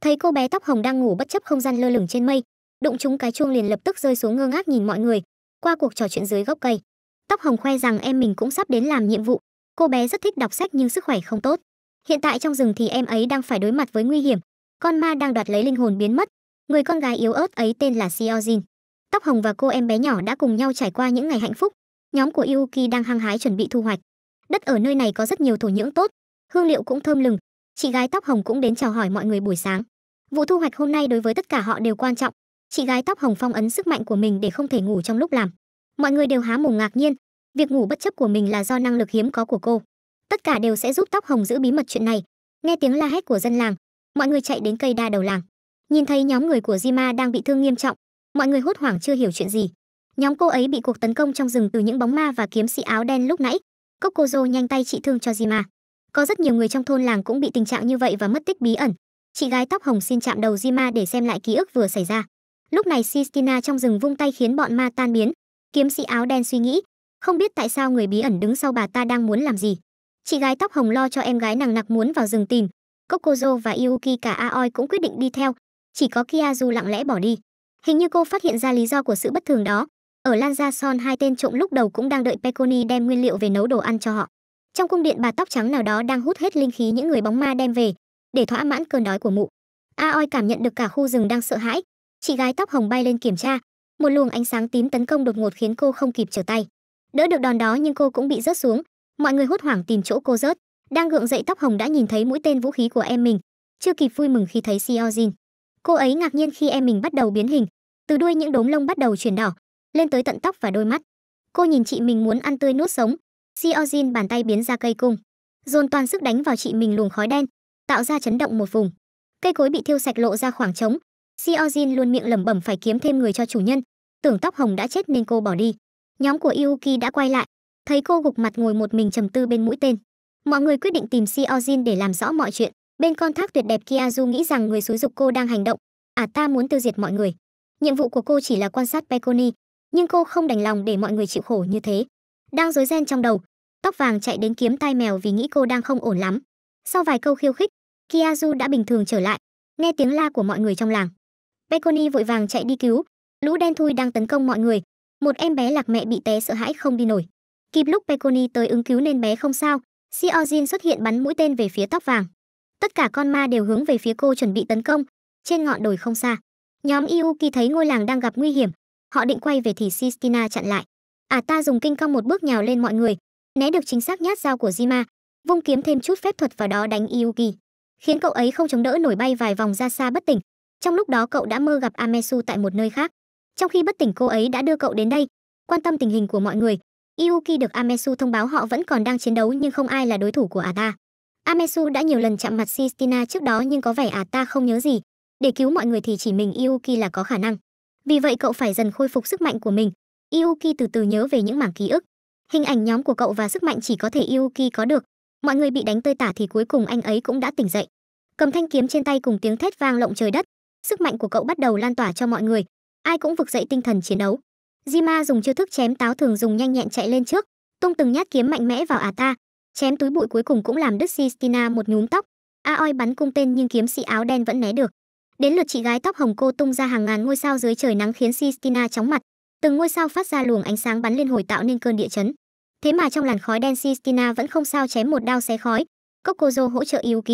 thấy cô bé tóc hồng đang ngủ bất chấp không gian lơ lửng trên mây đụng chúng cái chuông liền lập tức rơi xuống ngơ ngác nhìn mọi người qua cuộc trò chuyện dưới gốc cây tóc hồng khoe rằng em mình cũng sắp đến làm nhiệm vụ cô bé rất thích đọc sách nhưng sức khỏe không tốt hiện tại trong rừng thì em ấy đang phải đối mặt với nguy hiểm con ma đang đoạt lấy linh hồn biến mất người con gái yếu ớt ấy tên là Seojin. Tóc hồng và cô em bé nhỏ đã cùng nhau trải qua những ngày hạnh phúc. Nhóm của Yuki đang hăng hái chuẩn bị thu hoạch. Đất ở nơi này có rất nhiều thổ nhưỡng tốt, hương liệu cũng thơm lừng. Chị gái tóc hồng cũng đến chào hỏi mọi người buổi sáng. Vụ thu hoạch hôm nay đối với tất cả họ đều quan trọng, chị gái tóc hồng phong ấn sức mạnh của mình để không thể ngủ trong lúc làm mọi người đều há mồm ngạc nhiên việc ngủ bất chấp của mình là do năng lực hiếm có của cô tất cả đều sẽ giúp tóc hồng giữ bí mật chuyện này nghe tiếng la hét của dân làng mọi người chạy đến cây đa đầu làng nhìn thấy nhóm người của jima đang bị thương nghiêm trọng mọi người hốt hoảng chưa hiểu chuyện gì nhóm cô ấy bị cuộc tấn công trong rừng từ những bóng ma và kiếm sĩ áo đen lúc nãy cốc nhanh tay trị thương cho jima có rất nhiều người trong thôn làng cũng bị tình trạng như vậy và mất tích bí ẩn chị gái tóc hồng xin chạm đầu jima để xem lại ký ức vừa xảy ra Lúc này Sistina trong rừng vung tay khiến bọn ma tan biến. Kiếm sĩ áo đen suy nghĩ, không biết tại sao người bí ẩn đứng sau bà ta đang muốn làm gì. Chị gái tóc hồng lo cho em gái nàng nặc muốn vào rừng tìm. Kokozo và Yuki cả Aoi cũng quyết định đi theo. Chỉ có Kiazu lặng lẽ bỏ đi. Hình như cô phát hiện ra lý do của sự bất thường đó. Ở Lan Son hai tên trộm lúc đầu cũng đang đợi Peconi đem nguyên liệu về nấu đồ ăn cho họ. Trong cung điện bà tóc trắng nào đó đang hút hết linh khí những người bóng ma đem về để thỏa mãn cơn đói của mụ. Aoi cảm nhận được cả khu rừng đang sợ hãi, chị gái tóc hồng bay lên kiểm tra một luồng ánh sáng tím tấn công đột ngột khiến cô không kịp trở tay đỡ được đòn đó nhưng cô cũng bị rớt xuống mọi người hốt hoảng tìm chỗ cô rớt đang gượng dậy tóc hồng đã nhìn thấy mũi tên vũ khí của em mình chưa kịp vui mừng khi thấy Seojin. Cô ấy ngạc nhiên khi em mình bắt đầu biến hình, từ đuôi những đốm lông bắt đầu chuyển đỏ, lên tới tận tóc và đôi mắt. Cô nhìn chị mình muốn ăn tươi nuốt sống, Seojin bàn tay biến ra cây cung, dồn toàn sức đánh vào chị mình luồng khói đen, tạo ra chấn động một vùng. Cây cối bị thiêu sạch lộ ra khoảng trống, Seojin luôn miệng lẩm bẩm phải kiếm thêm người cho chủ nhân. Tưởng tóc hồng đã chết nên cô bỏ đi. Nhóm của Yuki đã quay lại, thấy cô gục mặt ngồi một mình trầm tư bên mũi tên. Mọi người quyết định tìm Seojin để làm rõ mọi chuyện. Bên con thác tuyệt đẹp kia nghĩ rằng người xúi dục cô đang hành động, à ta muốn tiêu diệt mọi người. Nhiệm vụ của cô chỉ là quan sát Peconi, nhưng cô không đành lòng để mọi người chịu khổ như thế. Đang rối ren trong đầu, tóc vàng chạy đến kiếm tai mèo vì nghĩ cô đang không ổn lắm. Sau vài câu khiêu khích, Kiazu đã bình thường trở lại, nghe tiếng la của mọi người trong làng. Beconi vội vàng chạy đi cứu. Lũ đen thui đang tấn công mọi người. Một em bé lạc mẹ bị té sợ hãi không đi nổi. Kịp lúc Beconi tới ứng cứu nên bé không sao. Siozin xuất hiện bắn mũi tên về phía tóc vàng. Tất cả con ma đều hướng về phía cô chuẩn bị tấn công, trên ngọn đồi không xa. Nhóm Yuki thấy ngôi làng đang gặp nguy hiểm, họ định quay về thì Sistina chặn lại. À ta dùng kinh cong một bước nhào lên mọi người, né được chính xác nhát dao của Jima, vung kiếm thêm chút phép thuật vào đó đánh Yuki, khiến cậu ấy không chống đỡ nổi bay vài vòng ra xa bất tỉnh, trong lúc đó cậu đã mơ gặp Amesu tại một nơi khác. Trong khi bất tỉnh cô ấy đã đưa cậu đến đây. Quan tâm tình hình của mọi người, Yuki được Amesu thông báo họ vẫn còn đang chiến đấu nhưng không ai là đối thủ của Ta Amesu đã nhiều lần chạm mặt Sistina trước đó nhưng có vẻ Ta không nhớ gì. Để cứu mọi người thì chỉ mình Yuki là có khả năng. Vì vậy cậu phải dần khôi phục sức mạnh của mình. Yuki từ từ nhớ về những mảng ký ức. Hình ảnh nhóm của cậu và sức mạnh chỉ có thể Yuki có được. Mọi người bị đánh tơi tả thì cuối cùng anh ấy cũng đã tỉnh dậy. Cầm thanh kiếm trên tay cùng tiếng thét vang lộng trời đất, sức mạnh của cậu bắt đầu lan tỏa cho mọi người ai cũng vực dậy tinh thần chiến đấu jima dùng chiêu thức chém táo thường dùng nhanh nhẹn chạy lên trước tung từng nhát kiếm mạnh mẽ vào ta. chém túi bụi cuối cùng cũng làm đứt sistina một nhúm tóc aoi bắn cung tên nhưng kiếm sĩ áo đen vẫn né được đến lượt chị gái tóc hồng cô tung ra hàng ngàn ngôi sao dưới trời nắng khiến sistina chóng mặt từng ngôi sao phát ra luồng ánh sáng bắn liên hồi tạo nên cơn địa chấn thế mà trong làn khói đen sistina vẫn không sao chém một đao xé khói Kokozo hỗ trợ Yuki.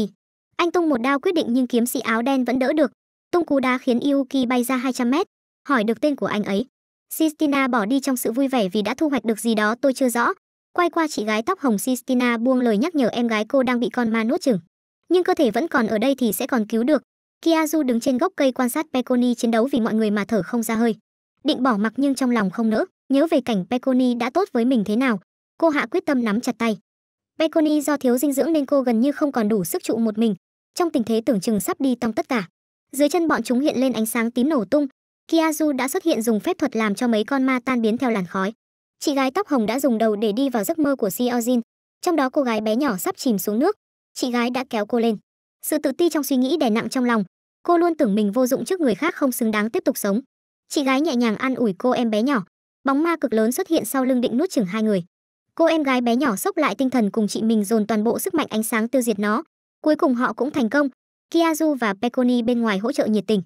Anh tung một đao quyết định nhưng kiếm sĩ áo đen vẫn đỡ được, Tung cú đá khiến Yuki bay ra 200 mét, hỏi được tên của anh ấy. Sistina bỏ đi trong sự vui vẻ vì đã thu hoạch được gì đó tôi chưa rõ. Quay qua chị gái tóc hồng Sistina buông lời nhắc nhở em gái cô đang bị con ma nuốt chửng. Nhưng cơ thể vẫn còn ở đây thì sẽ còn cứu được. Kiazu đứng trên gốc cây quan sát Peconi chiến đấu vì mọi người mà thở không ra hơi. Định bỏ mặc nhưng trong lòng không nỡ, nhớ về cảnh Peconi đã tốt với mình thế nào. Cô hạ quyết tâm nắm chặt tay. Peconi do thiếu dinh dưỡng nên cô gần như không còn đủ sức trụ một mình. Trong tình thế tưởng chừng sắp đi tông tất cả, dưới chân bọn chúng hiện lên ánh sáng tím nổ tung kiazu đã xuất hiện dùng phép thuật làm cho mấy con ma tan biến theo làn khói chị gái tóc hồng đã dùng đầu để đi vào giấc mơ của seojin trong đó cô gái bé nhỏ sắp chìm xuống nước chị gái đã kéo cô lên sự tự ti trong suy nghĩ đè nặng trong lòng cô luôn tưởng mình vô dụng trước người khác không xứng đáng tiếp tục sống chị gái nhẹ nhàng an ủi cô em bé nhỏ bóng ma cực lớn xuất hiện sau lưng định nuốt chửng hai người cô em gái bé nhỏ sốc lại tinh thần cùng chị mình dồn toàn bộ sức mạnh ánh sáng tiêu diệt nó cuối cùng họ cũng thành công Kiazu và Peconi bên ngoài hỗ trợ nhiệt tình.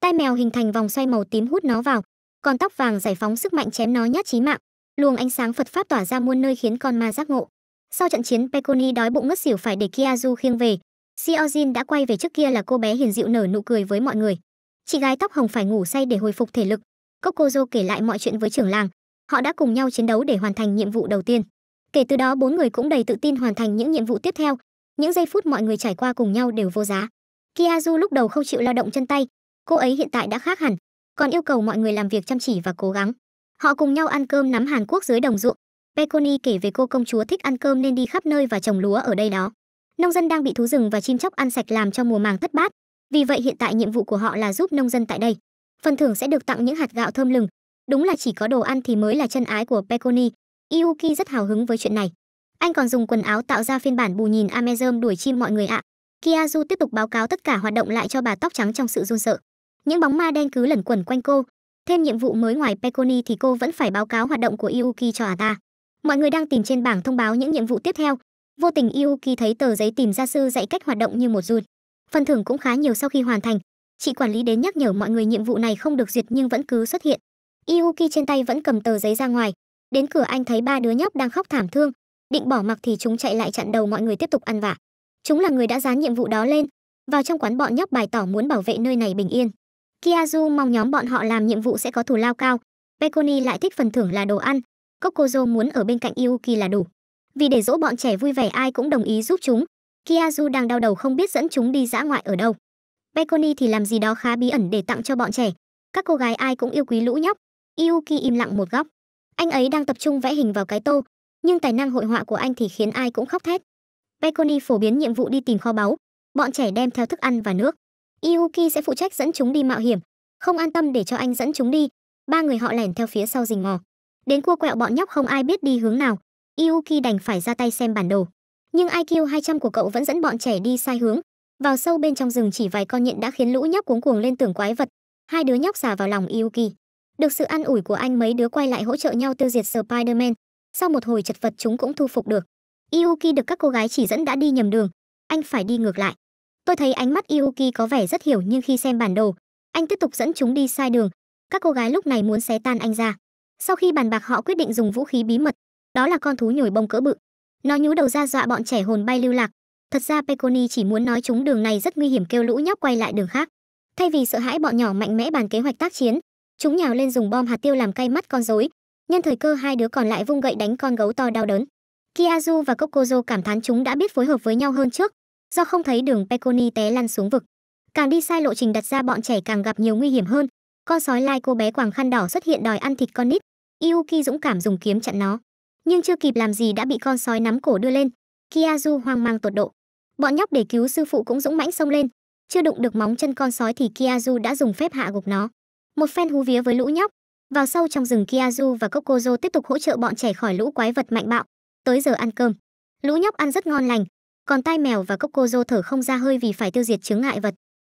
Tai mèo hình thành vòng xoay màu tím hút nó vào, còn tóc vàng giải phóng sức mạnh chém nó nhát chí mạng. Luồng ánh sáng Phật pháp tỏa ra muôn nơi khiến con ma giác ngộ. Sau trận chiến Peconi đói bụng ngất xỉu phải để Kiazu khiêng về. Seojin đã quay về trước kia là cô bé hiền dịu nở nụ cười với mọi người. Chị gái tóc hồng phải ngủ say để hồi phục thể lực. Kokozo kể lại mọi chuyện với trưởng làng. Họ đã cùng nhau chiến đấu để hoàn thành nhiệm vụ đầu tiên. Kể từ đó bốn người cũng đầy tự tin hoàn thành những nhiệm vụ tiếp theo. Những giây phút mọi người trải qua cùng nhau đều vô giá kiazu lúc đầu không chịu lao động chân tay cô ấy hiện tại đã khác hẳn còn yêu cầu mọi người làm việc chăm chỉ và cố gắng họ cùng nhau ăn cơm nắm hàn quốc dưới đồng ruộng peconi kể về cô công chúa thích ăn cơm nên đi khắp nơi và trồng lúa ở đây đó nông dân đang bị thú rừng và chim chóc ăn sạch làm cho mùa màng thất bát vì vậy hiện tại nhiệm vụ của họ là giúp nông dân tại đây phần thưởng sẽ được tặng những hạt gạo thơm lừng đúng là chỉ có đồ ăn thì mới là chân ái của peconi iuki rất hào hứng với chuyện này anh còn dùng quần áo tạo ra phiên bản bù nhìn amazon đuổi chim mọi người ạ à. Kiazu tiếp tục báo cáo tất cả hoạt động lại cho bà tóc trắng trong sự run sợ. Những bóng ma đen cứ lẩn quẩn quanh cô. Thêm nhiệm vụ mới ngoài Peconi thì cô vẫn phải báo cáo hoạt động của Yuki cho Ata. Mọi người đang tìm trên bảng thông báo những nhiệm vụ tiếp theo. Vô tình Yuki thấy tờ giấy tìm gia sư dạy cách hoạt động như một run. Phần thưởng cũng khá nhiều sau khi hoàn thành. Chị quản lý đến nhắc nhở mọi người nhiệm vụ này không được duyệt nhưng vẫn cứ xuất hiện. Yuki trên tay vẫn cầm tờ giấy ra ngoài. Đến cửa anh thấy ba đứa nhóc đang khóc thảm thương, định bỏ mặc thì chúng chạy lại chặn đầu mọi người tiếp tục ăn vạ. Chúng là người đã dán nhiệm vụ đó lên. Vào trong quán bọn nhóc bày tỏ muốn bảo vệ nơi này bình yên. Kiazu mong nhóm bọn họ làm nhiệm vụ sẽ có thù lao cao. Peconi lại thích phần thưởng là đồ ăn. Kokozo muốn ở bên cạnh Yuki là đủ. Vì để dỗ bọn trẻ vui vẻ ai cũng đồng ý giúp chúng. Kiazu đang đau đầu không biết dẫn chúng đi dã ngoại ở đâu. Peconi thì làm gì đó khá bí ẩn để tặng cho bọn trẻ. Các cô gái ai cũng yêu quý lũ nhóc. Yuki im lặng một góc. Anh ấy đang tập trung vẽ hình vào cái tô, nhưng tài năng hội họa của anh thì khiến ai cũng khóc thét. Bekoni phổ biến nhiệm vụ đi tìm kho báu, bọn trẻ đem theo thức ăn và nước. Yuki sẽ phụ trách dẫn chúng đi mạo hiểm, không an tâm để cho anh dẫn chúng đi. Ba người họ lẻn theo phía sau rình mò. Đến cua quẹo bọn nhóc không ai biết đi hướng nào, Yuki đành phải ra tay xem bản đồ. Nhưng IQ 200 của cậu vẫn dẫn bọn trẻ đi sai hướng. Vào sâu bên trong rừng chỉ vài con nhện đã khiến lũ nhóc cuống cuồng lên tưởng quái vật. Hai đứa nhóc xà vào lòng Yuki. Được sự an ủi của anh mấy đứa quay lại hỗ trợ nhau tiêu diệt Spider-Man. Sau một hồi chật vật chúng cũng thu phục được. Yuki được các cô gái chỉ dẫn đã đi nhầm đường, anh phải đi ngược lại. Tôi thấy ánh mắt Yuki có vẻ rất hiểu nhưng khi xem bản đồ, anh tiếp tục dẫn chúng đi sai đường. Các cô gái lúc này muốn xé tan anh ra. Sau khi bàn bạc họ quyết định dùng vũ khí bí mật, đó là con thú nhồi bông cỡ bự. Nó nhú đầu ra dọa bọn trẻ hồn bay lưu lạc. Thật ra Peconi chỉ muốn nói chúng đường này rất nguy hiểm kêu lũ nhóc quay lại đường khác. Thay vì sợ hãi bọn nhỏ mạnh mẽ bàn kế hoạch tác chiến, chúng nhào lên dùng bom hạt tiêu làm cay mắt con rối. Nhân thời cơ hai đứa còn lại vung gậy đánh con gấu to đau đớn. Kiazu và Kokozo cảm thán chúng đã biết phối hợp với nhau hơn trước, do không thấy đường Peconi té lăn xuống vực. Càng đi sai lộ trình đặt ra bọn trẻ càng gặp nhiều nguy hiểm hơn. Con sói lai cô bé quàng khăn đỏ xuất hiện đòi ăn thịt con nít. Yuki dũng cảm dùng kiếm chặn nó, nhưng chưa kịp làm gì đã bị con sói nắm cổ đưa lên. Kiazu hoang mang tột độ. Bọn nhóc để cứu sư phụ cũng dũng mãnh xông lên, chưa đụng được móng chân con sói thì Kiazu đã dùng phép hạ gục nó. Một phen hú vía với lũ nhóc, vào sâu trong rừng Kiazu và Kokozo tiếp tục hỗ trợ bọn trẻ khỏi lũ quái vật mạnh bạo tới giờ ăn cơm lũ nhóc ăn rất ngon lành còn tai mèo và cốc cô dô thở không ra hơi vì phải tiêu diệt chứng ngại vật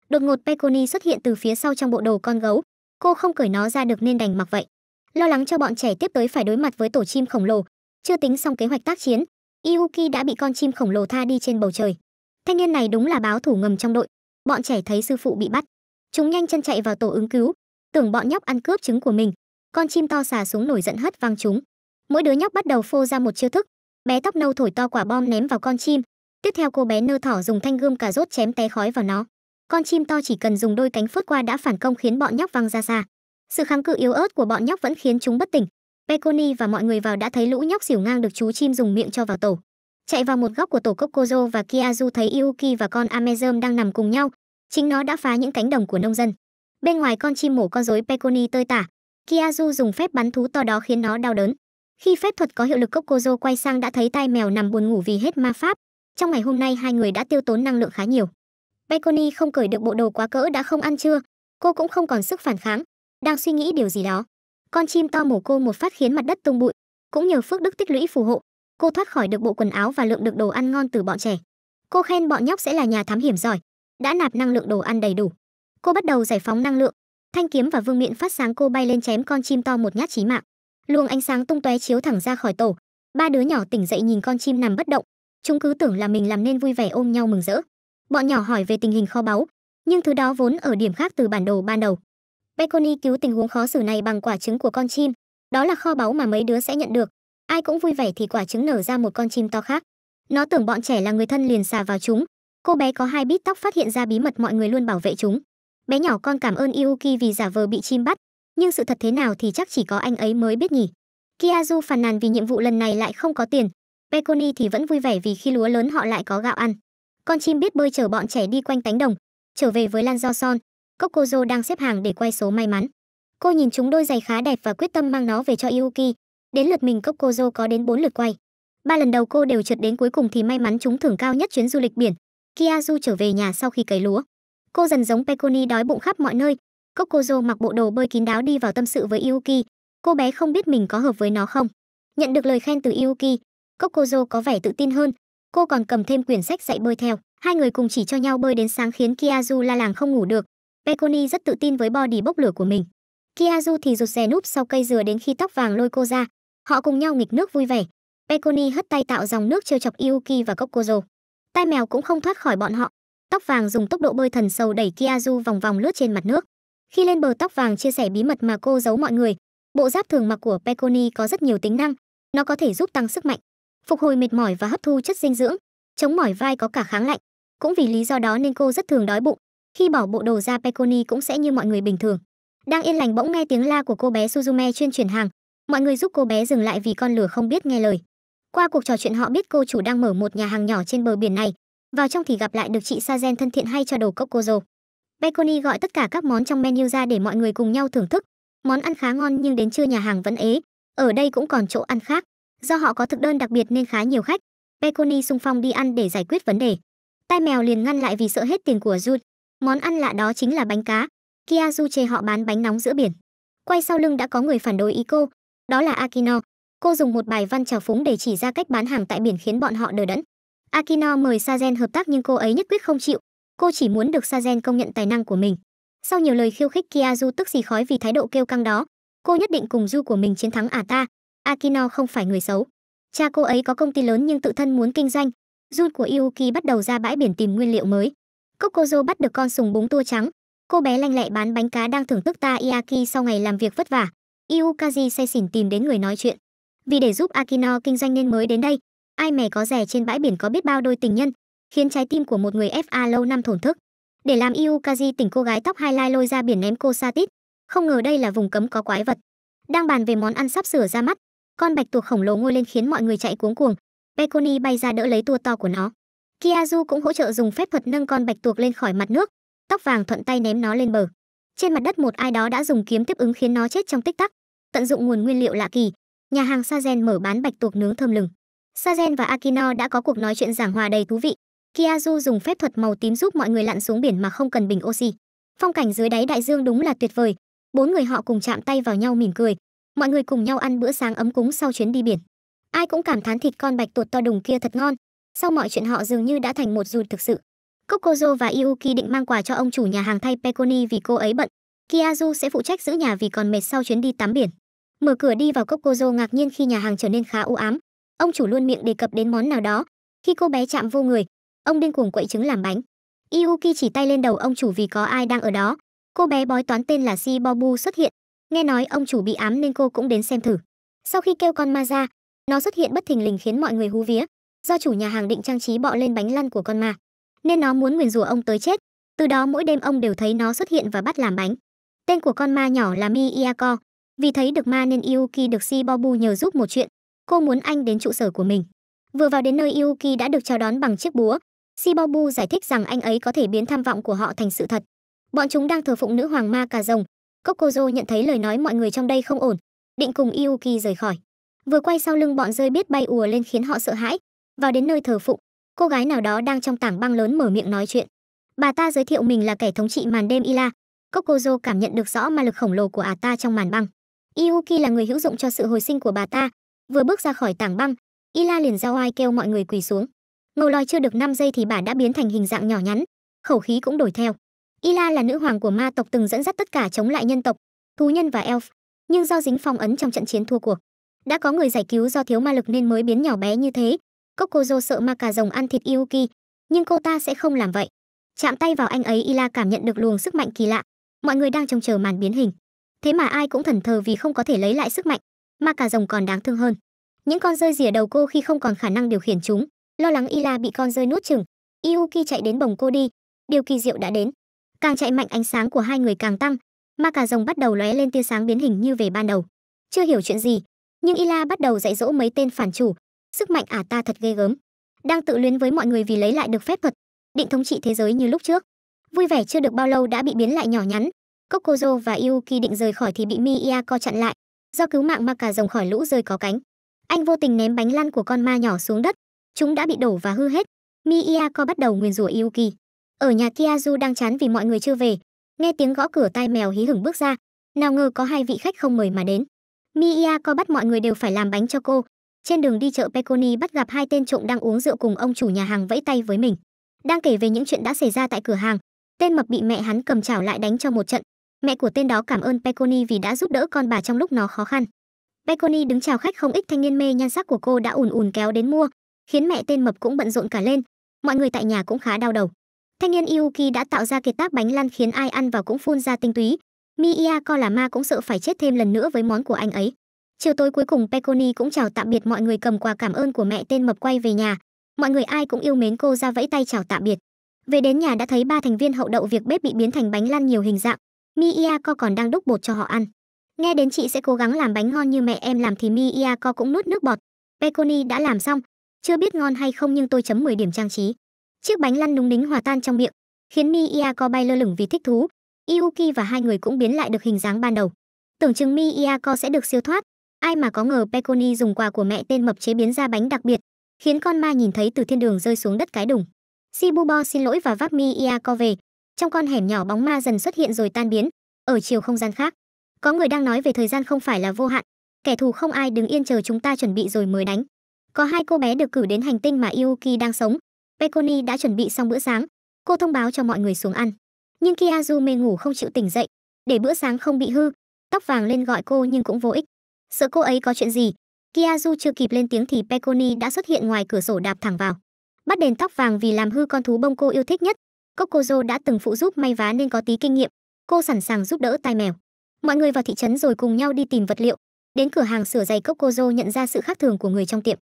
đột ngột peconi xuất hiện từ phía sau trong bộ đồ con gấu cô không cởi nó ra được nên đành mặc vậy lo lắng cho bọn trẻ tiếp tới phải đối mặt với tổ chim khổng lồ chưa tính xong kế hoạch tác chiến iuki đã bị con chim khổng lồ tha đi trên bầu trời thanh niên này đúng là báo thủ ngầm trong đội bọn trẻ thấy sư phụ bị bắt chúng nhanh chân chạy vào tổ ứng cứu tưởng bọn nhóc ăn cướp trứng của mình con chim to xà xuống nổi giận hất văng chúng mỗi đứa nhóc bắt đầu phô ra một chiêu thức bé tóc nâu thổi to quả bom ném vào con chim tiếp theo cô bé nơ thỏ dùng thanh gươm cà rốt chém té khói vào nó con chim to chỉ cần dùng đôi cánh phớt qua đã phản công khiến bọn nhóc văng ra xa sự kháng cự yếu ớt của bọn nhóc vẫn khiến chúng bất tỉnh peconi và mọi người vào đã thấy lũ nhóc xỉu ngang được chú chim dùng miệng cho vào tổ chạy vào một góc của tổ cốc kozo và kiazu thấy yuki và con amezom đang nằm cùng nhau chính nó đã phá những cánh đồng của nông dân bên ngoài con chim mổ con rối peconi tơi tả kiazu dùng phép bắn thú to đó khiến nó đau đớn khi phép thuật có hiệu lực Kokozo quay sang đã thấy tai mèo nằm buồn ngủ vì hết ma pháp. Trong ngày hôm nay hai người đã tiêu tốn năng lượng khá nhiều. Baikoni không cởi được bộ đồ quá cỡ đã không ăn trưa, cô cũng không còn sức phản kháng, đang suy nghĩ điều gì đó. Con chim to mổ cô một phát khiến mặt đất tung bụi, cũng nhờ phước đức tích lũy phù hộ, cô thoát khỏi được bộ quần áo và lượng được đồ ăn ngon từ bọn trẻ. Cô khen bọn nhóc sẽ là nhà thám hiểm giỏi, đã nạp năng lượng đồ ăn đầy đủ. Cô bắt đầu giải phóng năng lượng, thanh kiếm và vương miện phát sáng cô bay lên chém con chim to một nhát chí mạng luồng ánh sáng tung tóe chiếu thẳng ra khỏi tổ ba đứa nhỏ tỉnh dậy nhìn con chim nằm bất động chúng cứ tưởng là mình làm nên vui vẻ ôm nhau mừng rỡ bọn nhỏ hỏi về tình hình kho báu nhưng thứ đó vốn ở điểm khác từ bản đồ ban đầu Beconi cứu tình huống khó xử này bằng quả trứng của con chim đó là kho báu mà mấy đứa sẽ nhận được ai cũng vui vẻ thì quả trứng nở ra một con chim to khác nó tưởng bọn trẻ là người thân liền xà vào chúng cô bé có hai bít tóc phát hiện ra bí mật mọi người luôn bảo vệ chúng bé nhỏ con cảm ơn yuki vì giả vờ bị chim bắt nhưng sự thật thế nào thì chắc chỉ có anh ấy mới biết nhỉ. Kiazu phàn nàn vì nhiệm vụ lần này lại không có tiền, Peconi thì vẫn vui vẻ vì khi lúa lớn họ lại có gạo ăn. Con chim biết bơi chở bọn trẻ đi quanh cánh đồng, trở về với Lan Do Son, Kokozo đang xếp hàng để quay số may mắn. Cô nhìn chúng đôi giày khá đẹp và quyết tâm mang nó về cho Yuki. Đến lượt mình Kokozo có đến 4 lượt quay. Ba lần đầu cô đều trượt đến cuối cùng thì may mắn chúng thưởng cao nhất chuyến du lịch biển. Kiazu trở về nhà sau khi cấy lúa. Cô dần giống Peconi đói bụng khắp mọi nơi, Kokozo mặc bộ đồ bơi kín đáo đi vào tâm sự với Yuki. Cô bé không biết mình có hợp với nó không. Nhận được lời khen từ Yuki, Kokozo có vẻ tự tin hơn. Cô còn cầm thêm quyển sách dạy bơi theo. Hai người cùng chỉ cho nhau bơi đến sáng khiến Kiazu la làng không ngủ được. Peconi rất tự tin với body bốc lửa của mình. Kiazu thì rụt rè núp sau cây dừa đến khi tóc vàng lôi cô ra. Họ cùng nhau nghịch nước vui vẻ. Peconi hất tay tạo dòng nước trêu chọc Yuki và Kokozo. Tai mèo cũng không thoát khỏi bọn họ. Tóc vàng dùng tốc độ bơi thần sâu đẩy Kiazu vòng vòng lướt trên mặt nước. Khi lên bờ tóc vàng chia sẻ bí mật mà cô giấu mọi người, bộ giáp thường mặc của Peconi có rất nhiều tính năng, nó có thể giúp tăng sức mạnh, phục hồi mệt mỏi và hấp thu chất dinh dưỡng, chống mỏi vai có cả kháng lạnh. Cũng vì lý do đó nên cô rất thường đói bụng. Khi bỏ bộ đồ ra Peconi cũng sẽ như mọi người bình thường. Đang yên lành bỗng nghe tiếng la của cô bé Suzume chuyên chuyển hàng. Mọi người giúp cô bé dừng lại vì con lửa không biết nghe lời. Qua cuộc trò chuyện họ biết cô chủ đang mở một nhà hàng nhỏ trên bờ biển này. Vào trong thì gặp lại được chị Sazen thân thiện hay cho đồ cốc cô dồ. Baconi gọi tất cả các món trong menu ra để mọi người cùng nhau thưởng thức. Món ăn khá ngon nhưng đến trưa nhà hàng vẫn ế. Ở đây cũng còn chỗ ăn khác. Do họ có thực đơn đặc biệt nên khá nhiều khách. Baconi sung phong đi ăn để giải quyết vấn đề. Tai mèo liền ngăn lại vì sợ hết tiền của Jun. Món ăn lạ đó chính là bánh cá. Kia Du chê họ bán bánh nóng giữa biển. Quay sau lưng đã có người phản đối ý cô. Đó là Akino. Cô dùng một bài văn trào phúng để chỉ ra cách bán hàng tại biển khiến bọn họ đờ đẫn. Akino mời Sazen hợp tác nhưng cô ấy nhất quyết không chịu cô chỉ muốn được Sazen công nhận tài năng của mình. Sau nhiều lời khiêu khích Kiazu tức xì khói vì thái độ kêu căng đó, cô nhất định cùng Du của mình chiến thắng ả ta. Akino không phải người xấu. Cha cô ấy có công ty lớn nhưng tự thân muốn kinh doanh. Du của Yuki bắt đầu ra bãi biển tìm nguyên liệu mới. Kokozo bắt được con sùng búng tua trắng. Cô bé lanh lẹ bán bánh cá đang thưởng thức ta Iaki sau ngày làm việc vất vả. Iukaji say xỉn tìm đến người nói chuyện. Vì để giúp Akino kinh doanh nên mới đến đây. Ai mè có rẻ trên bãi biển có biết bao đôi tình nhân, khiến trái tim của một người FA lâu năm thổn thức. Để làm Yukaji tỉnh cô gái tóc hai lai lôi ra biển ném cô xa tít, không ngờ đây là vùng cấm có quái vật. Đang bàn về món ăn sắp sửa ra mắt, con bạch tuộc khổng lồ ngôi lên khiến mọi người chạy cuống cuồng. Peconi bay ra đỡ lấy tua to của nó. Kiazu cũng hỗ trợ dùng phép thuật nâng con bạch tuộc lên khỏi mặt nước, tóc vàng thuận tay ném nó lên bờ. Trên mặt đất một ai đó đã dùng kiếm tiếp ứng khiến nó chết trong tích tắc. Tận dụng nguồn nguyên liệu lạ kỳ, nhà hàng Sazen mở bán bạch tuộc nướng thơm lừng. Sazen và Akino đã có cuộc nói chuyện giảng hòa đầy thú vị. Kiazu dùng phép thuật màu tím giúp mọi người lặn xuống biển mà không cần bình oxy. Phong cảnh dưới đáy đại dương đúng là tuyệt vời. Bốn người họ cùng chạm tay vào nhau mỉm cười. Mọi người cùng nhau ăn bữa sáng ấm cúng sau chuyến đi biển. Ai cũng cảm thán thịt con bạch tuột to đùng kia thật ngon. Sau mọi chuyện họ dường như đã thành một dù thực sự. Kokozo và Yuki định mang quà cho ông chủ nhà hàng thay Peconi vì cô ấy bận. Kiazu sẽ phụ trách giữ nhà vì còn mệt sau chuyến đi tắm biển. Mở cửa đi vào Kokozo ngạc nhiên khi nhà hàng trở nên khá u ám. Ông chủ luôn miệng đề cập đến món nào đó. Khi cô bé chạm vô người, ông điên cuồng quậy trứng làm bánh yuki chỉ tay lên đầu ông chủ vì có ai đang ở đó cô bé bói toán tên là si xuất hiện nghe nói ông chủ bị ám nên cô cũng đến xem thử sau khi kêu con ma ra nó xuất hiện bất thình lình khiến mọi người hú vía do chủ nhà hàng định trang trí bọ lên bánh lăn của con ma nên nó muốn nguyền rủa ông tới chết từ đó mỗi đêm ông đều thấy nó xuất hiện và bắt làm bánh tên của con ma nhỏ là Miyako. vì thấy được ma nên Yuki được Shibobu nhờ giúp một chuyện. Cô muốn anh đến trụ sở của mình. Vừa vào đến nơi Yuki đã được chào đón bằng chiếc búa, Sibobu giải thích rằng anh ấy có thể biến tham vọng của họ thành sự thật. Bọn chúng đang thờ phụng nữ hoàng ma cà rồng. Kokozo nhận thấy lời nói mọi người trong đây không ổn, định cùng Yuki rời khỏi. Vừa quay sau lưng bọn rơi biết bay ùa lên khiến họ sợ hãi. Vào đến nơi thờ phụng, cô gái nào đó đang trong tảng băng lớn mở miệng nói chuyện. Bà ta giới thiệu mình là kẻ thống trị màn đêm Ila. Kokozo cảm nhận được rõ ma lực khổng lồ của ả ta trong màn băng. Yuki là người hữu dụng cho sự hồi sinh của bà ta. Vừa bước ra khỏi tảng băng, Ila liền giao ai kêu mọi người quỳ xuống. Ngầu loi chưa được 5 giây thì bà đã biến thành hình dạng nhỏ nhắn khẩu khí cũng đổi theo ila là nữ hoàng của ma tộc từng dẫn dắt tất cả chống lại nhân tộc thú nhân và elf nhưng do dính phong ấn trong trận chiến thua cuộc đã có người giải cứu do thiếu ma lực nên mới biến nhỏ bé như thế Kokozo sợ ma cà rồng ăn thịt Yuki, nhưng cô ta sẽ không làm vậy. Chạm tay vào anh ấy Ila cảm nhận được luồng sức mạnh kỳ lạ. Mọi người đang trông chờ màn biến hình. Thế mà ai cũng thần thờ vì không có thể lấy lại sức mạnh. Ma cà rồng còn đáng thương hơn. Những con rơi rỉa đầu cô khi không còn khả năng điều khiển chúng lo lắng Ila bị con rơi nuốt chửng, Yuki chạy đến bồng cô đi. Điều kỳ diệu đã đến. Càng chạy mạnh ánh sáng của hai người càng tăng, ma cà rồng bắt đầu lóe lên tia sáng biến hình như về ban đầu. Chưa hiểu chuyện gì, nhưng Ila bắt đầu dạy dỗ mấy tên phản chủ, sức mạnh ả ta thật ghê gớm. Đang tự luyến với mọi người vì lấy lại được phép thuật, định thống trị thế giới như lúc trước. Vui vẻ chưa được bao lâu đã bị biến lại nhỏ nhắn. Kokozo và Yuki định rời khỏi thì bị Miya co chặn lại, do cứu mạng ma cà rồng khỏi lũ rơi có cánh. Anh vô tình ném bánh lăn của con ma nhỏ xuống đất, Chúng đã bị đổ và hư hết. Miyako bắt đầu nguyền rủa Yuki. Ở nhà Kiazu đang chán vì mọi người chưa về. Nghe tiếng gõ cửa tai mèo hí hửng bước ra. Nào ngờ có hai vị khách không mời mà đến. Miyako bắt mọi người đều phải làm bánh cho cô. Trên đường đi chợ Peconi bắt gặp hai tên trộm đang uống rượu cùng ông chủ nhà hàng vẫy tay với mình. Đang kể về những chuyện đã xảy ra tại cửa hàng, tên mập bị mẹ hắn cầm chảo lại đánh cho một trận. Mẹ của tên đó cảm ơn Peconi vì đã giúp đỡ con bà trong lúc nó khó khăn. Peconi đứng chào khách không ít thanh niên mê nhan sắc của cô đã ùn ùn kéo đến mua, khiến mẹ tên mập cũng bận rộn cả lên mọi người tại nhà cũng khá đau đầu thanh niên yuki đã tạo ra kiệt tác bánh lăn khiến ai ăn vào cũng phun ra tinh túy miya co là ma cũng sợ phải chết thêm lần nữa với món của anh ấy chiều tối cuối cùng peconi cũng chào tạm biệt mọi người cầm quà cảm ơn của mẹ tên mập quay về nhà mọi người ai cũng yêu mến cô ra vẫy tay chào tạm biệt về đến nhà đã thấy ba thành viên hậu đậu việc bếp bị biến thành bánh lăn nhiều hình dạng miyako còn đang đúc bột cho họ ăn nghe đến chị sẽ cố gắng làm bánh ngon như mẹ em làm thì miyako cũng nuốt nước bọt peconi đã làm xong chưa biết ngon hay không nhưng tôi chấm 10 điểm trang trí. Chiếc bánh lăn núng nính hòa tan trong miệng, khiến miya Miyako bay lơ lửng vì thích thú. Yuki và hai người cũng biến lại được hình dáng ban đầu. Tưởng chừng miya Miyako sẽ được siêu thoát, ai mà có ngờ Peconi dùng quà của mẹ tên mập chế biến ra bánh đặc biệt, khiến con ma nhìn thấy từ thiên đường rơi xuống đất cái đùng. Shibubo xin lỗi và vác miya Miyako về. Trong con hẻm nhỏ bóng ma dần xuất hiện rồi tan biến, ở chiều không gian khác. Có người đang nói về thời gian không phải là vô hạn, kẻ thù không ai đứng yên chờ chúng ta chuẩn bị rồi mới đánh. Có hai cô bé được cử đến hành tinh mà Yuki đang sống. Peconi đã chuẩn bị xong bữa sáng. Cô thông báo cho mọi người xuống ăn. Nhưng Kiazu mê ngủ không chịu tỉnh dậy. Để bữa sáng không bị hư, tóc vàng lên gọi cô nhưng cũng vô ích. Sợ cô ấy có chuyện gì. Kiazu chưa kịp lên tiếng thì Peconi đã xuất hiện ngoài cửa sổ đạp thẳng vào. Bắt đền tóc vàng vì làm hư con thú bông cô yêu thích nhất. Kokozo đã từng phụ giúp may vá nên có tí kinh nghiệm. Cô sẵn sàng giúp đỡ tai mèo. Mọi người vào thị trấn rồi cùng nhau đi tìm vật liệu. Đến cửa hàng sửa giày Kokozo nhận ra sự khác thường của người trong tiệm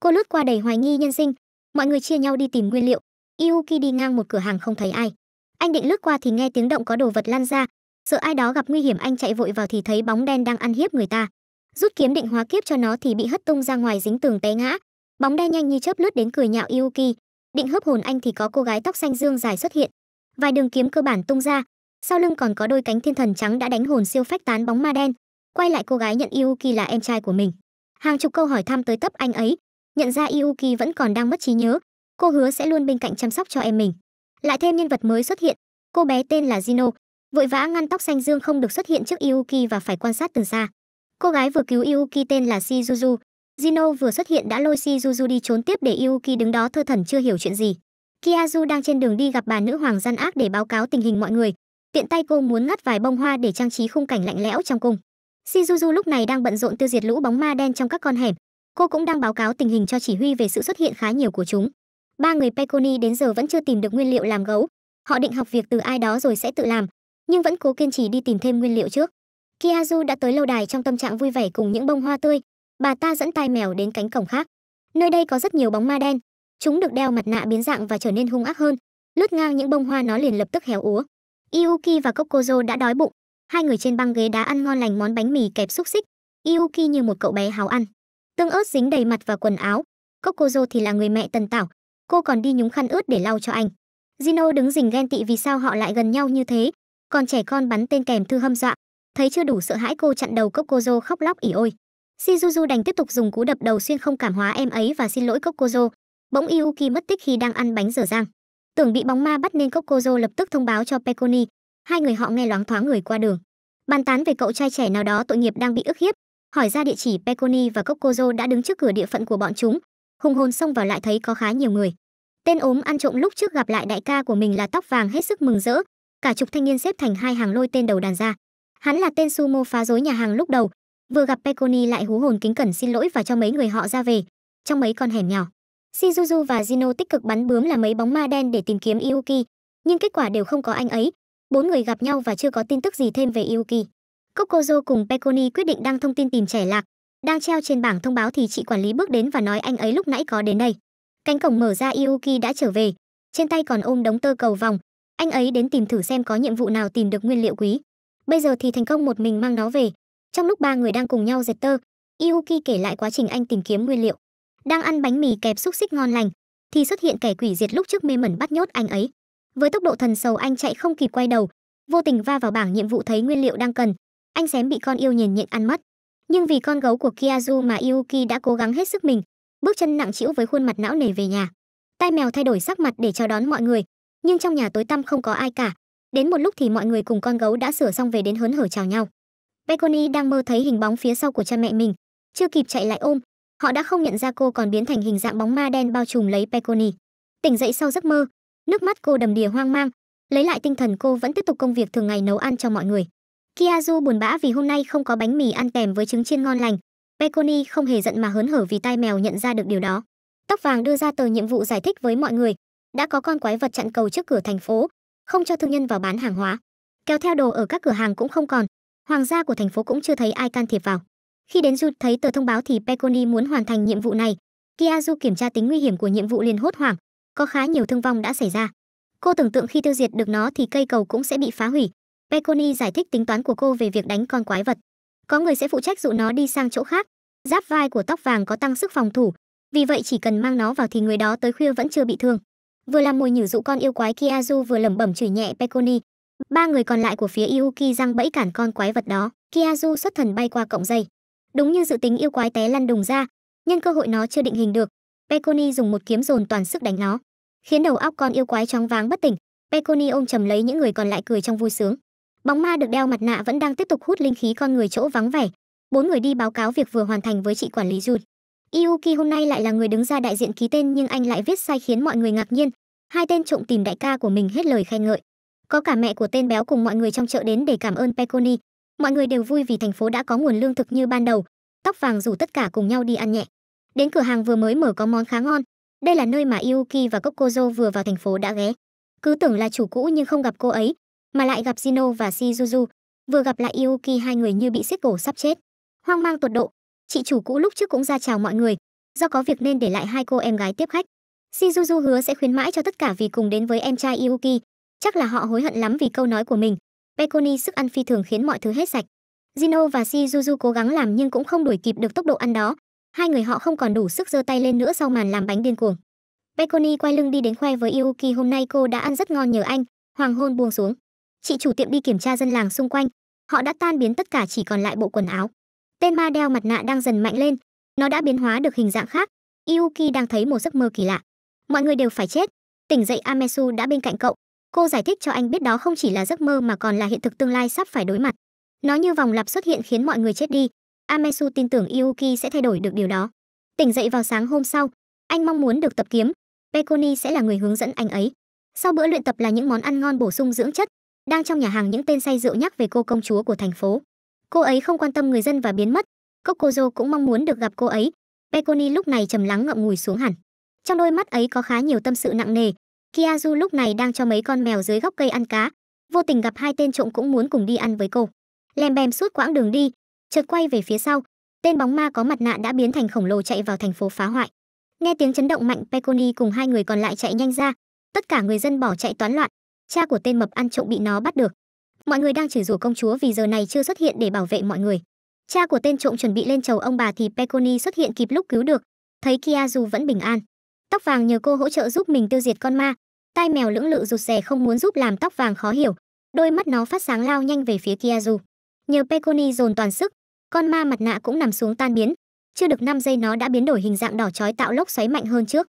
cô lướt qua đầy hoài nghi nhân sinh mọi người chia nhau đi tìm nguyên liệu iuki đi ngang một cửa hàng không thấy ai anh định lướt qua thì nghe tiếng động có đồ vật lan ra sợ ai đó gặp nguy hiểm anh chạy vội vào thì thấy bóng đen đang ăn hiếp người ta rút kiếm định hóa kiếp cho nó thì bị hất tung ra ngoài dính tường té ngã bóng đen nhanh như chớp lướt đến cười nhạo iuki định hấp hồn anh thì có cô gái tóc xanh dương dài xuất hiện vài đường kiếm cơ bản tung ra sau lưng còn có đôi cánh thiên thần trắng đã đánh hồn siêu phách tán bóng ma đen quay lại cô gái nhận iuki là em trai của mình hàng chục câu hỏi thăm tới tấp anh ấy nhận ra Yuki vẫn còn đang mất trí nhớ, cô hứa sẽ luôn bên cạnh chăm sóc cho em mình. Lại thêm nhân vật mới xuất hiện, cô bé tên là Zino, vội vã ngăn tóc xanh dương không được xuất hiện trước Yuki và phải quan sát từ xa. Cô gái vừa cứu Yuki tên là Shizuzu, Zino vừa xuất hiện đã lôi Shizuzu đi trốn tiếp để Yuki đứng đó thơ thẩn chưa hiểu chuyện gì. Kiazu đang trên đường đi gặp bà nữ hoàng gian ác để báo cáo tình hình mọi người, tiện tay cô muốn ngắt vài bông hoa để trang trí khung cảnh lạnh lẽo trong cung. Shizuzu lúc này đang bận rộn tiêu diệt lũ bóng ma đen trong các con hẻm, cô cũng đang báo cáo tình hình cho chỉ huy về sự xuất hiện khá nhiều của chúng. Ba người Peconi đến giờ vẫn chưa tìm được nguyên liệu làm gấu. Họ định học việc từ ai đó rồi sẽ tự làm, nhưng vẫn cố kiên trì đi tìm thêm nguyên liệu trước. Kiazu đã tới lâu đài trong tâm trạng vui vẻ cùng những bông hoa tươi. Bà ta dẫn tai mèo đến cánh cổng khác. Nơi đây có rất nhiều bóng ma đen. Chúng được đeo mặt nạ biến dạng và trở nên hung ác hơn. Lướt ngang những bông hoa nó liền lập tức héo úa. Iuki và Kokozo đã đói bụng. Hai người trên băng ghế đá ăn ngon lành món bánh mì kẹp xúc xích. Iuki như một cậu bé háo ăn. Tương ớt dính đầy mặt và quần áo. Cocozo thì là người mẹ tần tảo. Cô còn đi nhúng khăn ướt để lau cho anh. Zino đứng rình ghen tị vì sao họ lại gần nhau như thế. Còn trẻ con bắn tên kèm thư hâm dọa. Thấy chưa đủ sợ hãi cô chặn đầu Cocozo khóc lóc ỉ ôi. Shizuzu đành tiếp tục dùng cú đập đầu xuyên không cảm hóa em ấy và xin lỗi Cocozo. Bỗng Yuki mất tích khi đang ăn bánh dở rang. Tưởng bị bóng ma bắt nên Cocozo lập tức thông báo cho Peconi. Hai người họ nghe loáng thoáng người qua đường. Bàn tán về cậu trai trẻ nào đó tội nghiệp đang bị ức hiếp, hỏi ra địa chỉ Peconi và Coccozo đã đứng trước cửa địa phận của bọn chúng. Hùng hồn xông vào lại thấy có khá nhiều người. Tên ốm ăn trộm lúc trước gặp lại đại ca của mình là tóc vàng hết sức mừng rỡ, cả chục thanh niên xếp thành hai hàng lôi tên đầu đàn ra. Hắn là tên sumo phá rối nhà hàng lúc đầu, vừa gặp Peconi lại hú hồn kính cẩn xin lỗi và cho mấy người họ ra về, trong mấy con hẻm nhỏ. Shizuzu và Zino tích cực bắn bướm là mấy bóng ma đen để tìm kiếm Yuki, nhưng kết quả đều không có anh ấy. Bốn người gặp nhau và chưa có tin tức gì thêm về Yuki. Kokozo cùng Peconi quyết định đăng thông tin tìm trẻ lạc. Đang treo trên bảng thông báo thì chị quản lý bước đến và nói anh ấy lúc nãy có đến đây. Cánh cổng mở ra Yuki đã trở về, trên tay còn ôm đống tơ cầu vòng. Anh ấy đến tìm thử xem có nhiệm vụ nào tìm được nguyên liệu quý. Bây giờ thì thành công một mình mang nó về. Trong lúc ba người đang cùng nhau dệt tơ, Yuki kể lại quá trình anh tìm kiếm nguyên liệu. Đang ăn bánh mì kẹp xúc xích ngon lành, thì xuất hiện kẻ quỷ diệt lúc trước mê mẩn bắt nhốt anh ấy. Với tốc độ thần sầu anh chạy không kịp quay đầu, vô tình va vào bảng nhiệm vụ thấy nguyên liệu đang cần, anh xém bị con yêu nhìn nhện ăn mất. Nhưng vì con gấu của Kiazu mà Yuki đã cố gắng hết sức mình, bước chân nặng trĩu với khuôn mặt não nề về nhà. Tai mèo thay đổi sắc mặt để chào đón mọi người, nhưng trong nhà tối tăm không có ai cả. Đến một lúc thì mọi người cùng con gấu đã sửa xong về đến hớn hở chào nhau. Beconi đang mơ thấy hình bóng phía sau của cha mẹ mình, chưa kịp chạy lại ôm, họ đã không nhận ra cô còn biến thành hình dạng bóng ma đen bao trùm lấy Beconi. Tỉnh dậy sau giấc mơ, nước mắt cô đầm đìa hoang mang, lấy lại tinh thần cô vẫn tiếp tục công việc thường ngày nấu ăn cho mọi người. Kiazu buồn bã vì hôm nay không có bánh mì ăn kèm với trứng chiên ngon lành. Peconi không hề giận mà hớn hở vì tai mèo nhận ra được điều đó. Tóc vàng đưa ra tờ nhiệm vụ giải thích với mọi người, đã có con quái vật chặn cầu trước cửa thành phố, không cho thương nhân vào bán hàng hóa. Kéo theo đồ ở các cửa hàng cũng không còn, hoàng gia của thành phố cũng chưa thấy ai can thiệp vào. Khi đến Jude thấy tờ thông báo thì Peconi muốn hoàn thành nhiệm vụ này. Kiazu kiểm tra tính nguy hiểm của nhiệm vụ liền hốt hoảng, có khá nhiều thương vong đã xảy ra. Cô tưởng tượng khi tiêu diệt được nó thì cây cầu cũng sẽ bị phá hủy, Beconi giải thích tính toán của cô về việc đánh con quái vật. Có người sẽ phụ trách dụ nó đi sang chỗ khác. Giáp vai của tóc vàng có tăng sức phòng thủ, vì vậy chỉ cần mang nó vào thì người đó tới khuya vẫn chưa bị thương. Vừa làm mồi nhử dụ con yêu quái Kiazu vừa lẩm bẩm chửi nhẹ Beconi. Ba người còn lại của phía Yuki răng bẫy cản con quái vật đó. Kiazu xuất thần bay qua cổng dây. Đúng như dự tính yêu quái té lăn đùng ra, nhân cơ hội nó chưa định hình được, Peconi dùng một kiếm dồn toàn sức đánh nó, khiến đầu óc con yêu quái chóng váng bất tỉnh. Peconi ôm chầm lấy những người còn lại cười trong vui sướng. Bóng ma được đeo mặt nạ vẫn đang tiếp tục hút linh khí con người chỗ vắng vẻ. Bốn người đi báo cáo việc vừa hoàn thành với chị quản lý Jun. Yuki hôm nay lại là người đứng ra đại diện ký tên nhưng anh lại viết sai khiến mọi người ngạc nhiên. Hai tên trộm tìm đại ca của mình hết lời khen ngợi. Có cả mẹ của tên béo cùng mọi người trong chợ đến để cảm ơn Peconi. Mọi người đều vui vì thành phố đã có nguồn lương thực như ban đầu. Tóc vàng rủ tất cả cùng nhau đi ăn nhẹ. Đến cửa hàng vừa mới mở có món khá ngon. Đây là nơi mà Yuki và Kokozo vừa vào thành phố đã ghé. Cứ tưởng là chủ cũ nhưng không gặp cô ấy, mà lại gặp Zino và Shizuzu, vừa gặp lại Yuki hai người như bị xiết cổ sắp chết. Hoang mang tột độ, chị chủ cũ lúc trước cũng ra chào mọi người, do có việc nên để lại hai cô em gái tiếp khách. Shizuzu hứa sẽ khuyến mãi cho tất cả vì cùng đến với em trai Yuki, chắc là họ hối hận lắm vì câu nói của mình. Peconi sức ăn phi thường khiến mọi thứ hết sạch. Zino và Shizuzu cố gắng làm nhưng cũng không đuổi kịp được tốc độ ăn đó. Hai người họ không còn đủ sức giơ tay lên nữa sau màn làm bánh điên cuồng. Peconi quay lưng đi đến khoe với Yuki hôm nay cô đã ăn rất ngon nhờ anh. Hoàng hôn buông xuống chị chủ tiệm đi kiểm tra dân làng xung quanh họ đã tan biến tất cả chỉ còn lại bộ quần áo tên ma đeo mặt nạ đang dần mạnh lên nó đã biến hóa được hình dạng khác yuki đang thấy một giấc mơ kỳ lạ mọi người đều phải chết tỉnh dậy amesu đã bên cạnh cậu cô giải thích cho anh biết đó không chỉ là giấc mơ mà còn là hiện thực tương lai sắp phải đối mặt nó như vòng lặp xuất hiện khiến mọi người chết đi amesu tin tưởng yuki sẽ thay đổi được điều đó tỉnh dậy vào sáng hôm sau anh mong muốn được tập kiếm peconi sẽ là người hướng dẫn anh ấy sau bữa luyện tập là những món ăn ngon bổ sung dưỡng chất đang trong nhà hàng những tên say rượu nhắc về cô công chúa của thành phố. Cô ấy không quan tâm người dân và biến mất. Kokozo cũng mong muốn được gặp cô ấy. Peconi lúc này trầm lắng ngậm ngùi xuống hẳn. Trong đôi mắt ấy có khá nhiều tâm sự nặng nề. Kiazu lúc này đang cho mấy con mèo dưới gốc cây ăn cá. Vô tình gặp hai tên trộm cũng muốn cùng đi ăn với cô. Lèm bèm suốt quãng đường đi, chợt quay về phía sau, tên bóng ma có mặt nạ đã biến thành khổng lồ chạy vào thành phố phá hoại. Nghe tiếng chấn động mạnh, Peconi cùng hai người còn lại chạy nhanh ra. Tất cả người dân bỏ chạy toán loạn, cha của tên mập ăn trộm bị nó bắt được. Mọi người đang chửi rủa công chúa vì giờ này chưa xuất hiện để bảo vệ mọi người. Cha của tên trộm chuẩn bị lên chầu ông bà thì Peconi xuất hiện kịp lúc cứu được, thấy Kiazu vẫn bình an. Tóc vàng nhờ cô hỗ trợ giúp mình tiêu diệt con ma, tai mèo lưỡng lự rụt rè không muốn giúp làm tóc vàng khó hiểu, đôi mắt nó phát sáng lao nhanh về phía Kiazu. Nhờ Peconi dồn toàn sức, con ma mặt nạ cũng nằm xuống tan biến, chưa được 5 giây nó đã biến đổi hình dạng đỏ chói tạo lốc xoáy mạnh hơn trước.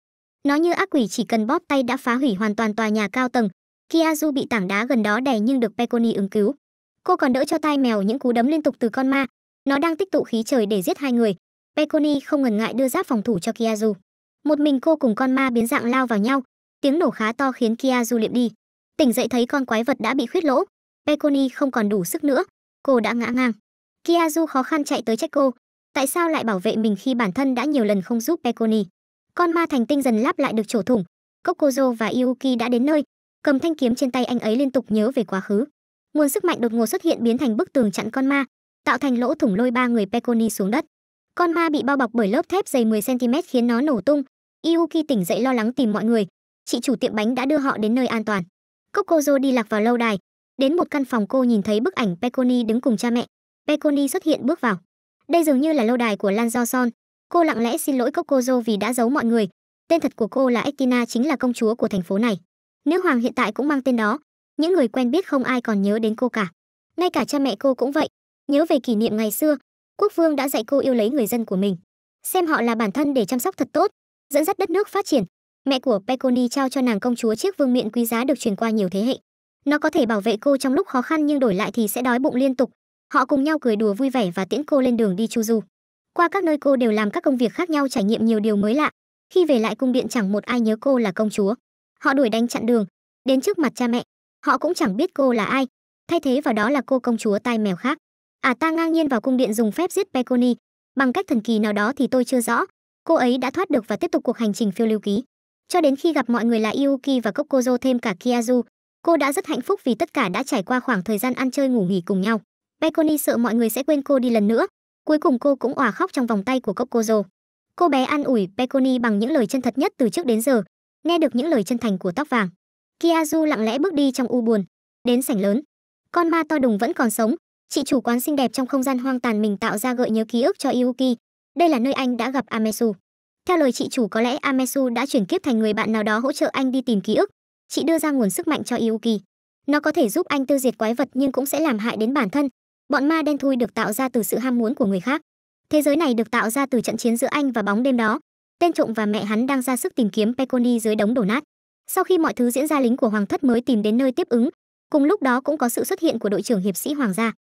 Nó như ác quỷ chỉ cần bóp tay đã phá hủy hoàn toàn tòa nhà cao tầng, Kiazu bị tảng đá gần đó đè nhưng được Peconi ứng cứu. Cô còn đỡ cho tai mèo những cú đấm liên tục từ con ma. Nó đang tích tụ khí trời để giết hai người. Peconi không ngần ngại đưa giáp phòng thủ cho Kiazu. Một mình cô cùng con ma biến dạng lao vào nhau. Tiếng nổ khá to khiến Kiazu liệm đi. Tỉnh dậy thấy con quái vật đã bị khuyết lỗ. Peconi không còn đủ sức nữa. Cô đã ngã ngang. Kiazu khó khăn chạy tới trách cô. Tại sao lại bảo vệ mình khi bản thân đã nhiều lần không giúp Peconi? Con ma thành tinh dần lắp lại được chỗ thủng. Kokozo và Yuki đã đến nơi, cầm thanh kiếm trên tay anh ấy liên tục nhớ về quá khứ nguồn sức mạnh đột ngột xuất hiện biến thành bức tường chặn con ma tạo thành lỗ thủng lôi ba người peconi xuống đất con ma bị bao bọc bởi lớp thép dày 10 cm khiến nó nổ tung yuki tỉnh dậy lo lắng tìm mọi người chị chủ tiệm bánh đã đưa họ đến nơi an toàn kokozo đi lạc vào lâu đài đến một căn phòng cô nhìn thấy bức ảnh peconi đứng cùng cha mẹ peconi xuất hiện bước vào đây dường như là lâu đài của lan do son cô lặng lẽ xin lỗi kokozo vì đã giấu mọi người tên thật của cô là ekina chính là công chúa của thành phố này Nữ hoàng hiện tại cũng mang tên đó. Những người quen biết không ai còn nhớ đến cô cả. Ngay cả cha mẹ cô cũng vậy. Nhớ về kỷ niệm ngày xưa, quốc vương đã dạy cô yêu lấy người dân của mình. Xem họ là bản thân để chăm sóc thật tốt, dẫn dắt đất nước phát triển. Mẹ của Peconi trao cho nàng công chúa chiếc vương miện quý giá được truyền qua nhiều thế hệ. Nó có thể bảo vệ cô trong lúc khó khăn nhưng đổi lại thì sẽ đói bụng liên tục. Họ cùng nhau cười đùa vui vẻ và tiễn cô lên đường đi chu du. Qua các nơi cô đều làm các công việc khác nhau trải nghiệm nhiều điều mới lạ. Khi về lại cung điện chẳng một ai nhớ cô là công chúa. Họ đuổi đánh chặn đường, đến trước mặt cha mẹ, họ cũng chẳng biết cô là ai, thay thế vào đó là cô công chúa tai mèo khác. À ta ngang nhiên vào cung điện dùng phép giết Peconi, bằng cách thần kỳ nào đó thì tôi chưa rõ, cô ấy đã thoát được và tiếp tục cuộc hành trình phiêu lưu ký. Cho đến khi gặp mọi người là Yuki và Kokozo thêm cả Kiazu, cô đã rất hạnh phúc vì tất cả đã trải qua khoảng thời gian ăn chơi ngủ nghỉ cùng nhau. Peconi sợ mọi người sẽ quên cô đi lần nữa, cuối cùng cô cũng òa khóc trong vòng tay của Kokozo. Cô bé an ủi Peconi bằng những lời chân thật nhất từ trước đến giờ, Nghe được những lời chân thành của tóc vàng, Kiazu lặng lẽ bước đi trong u buồn, đến sảnh lớn. Con ma to đùng vẫn còn sống, chị chủ quán xinh đẹp trong không gian hoang tàn mình tạo ra gợi nhớ ký ức cho Yuki. Đây là nơi anh đã gặp Amesu. Theo lời chị chủ có lẽ Amesu đã chuyển kiếp thành người bạn nào đó hỗ trợ anh đi tìm ký ức. Chị đưa ra nguồn sức mạnh cho Yuki. Nó có thể giúp anh tiêu diệt quái vật nhưng cũng sẽ làm hại đến bản thân. Bọn ma đen thui được tạo ra từ sự ham muốn của người khác. Thế giới này được tạo ra từ trận chiến giữa anh và bóng đêm đó tên trộm và mẹ hắn đang ra sức tìm kiếm Peconi dưới đống đổ nát. Sau khi mọi thứ diễn ra lính của Hoàng thất mới tìm đến nơi tiếp ứng, cùng lúc đó cũng có sự xuất hiện của đội trưởng hiệp sĩ Hoàng gia.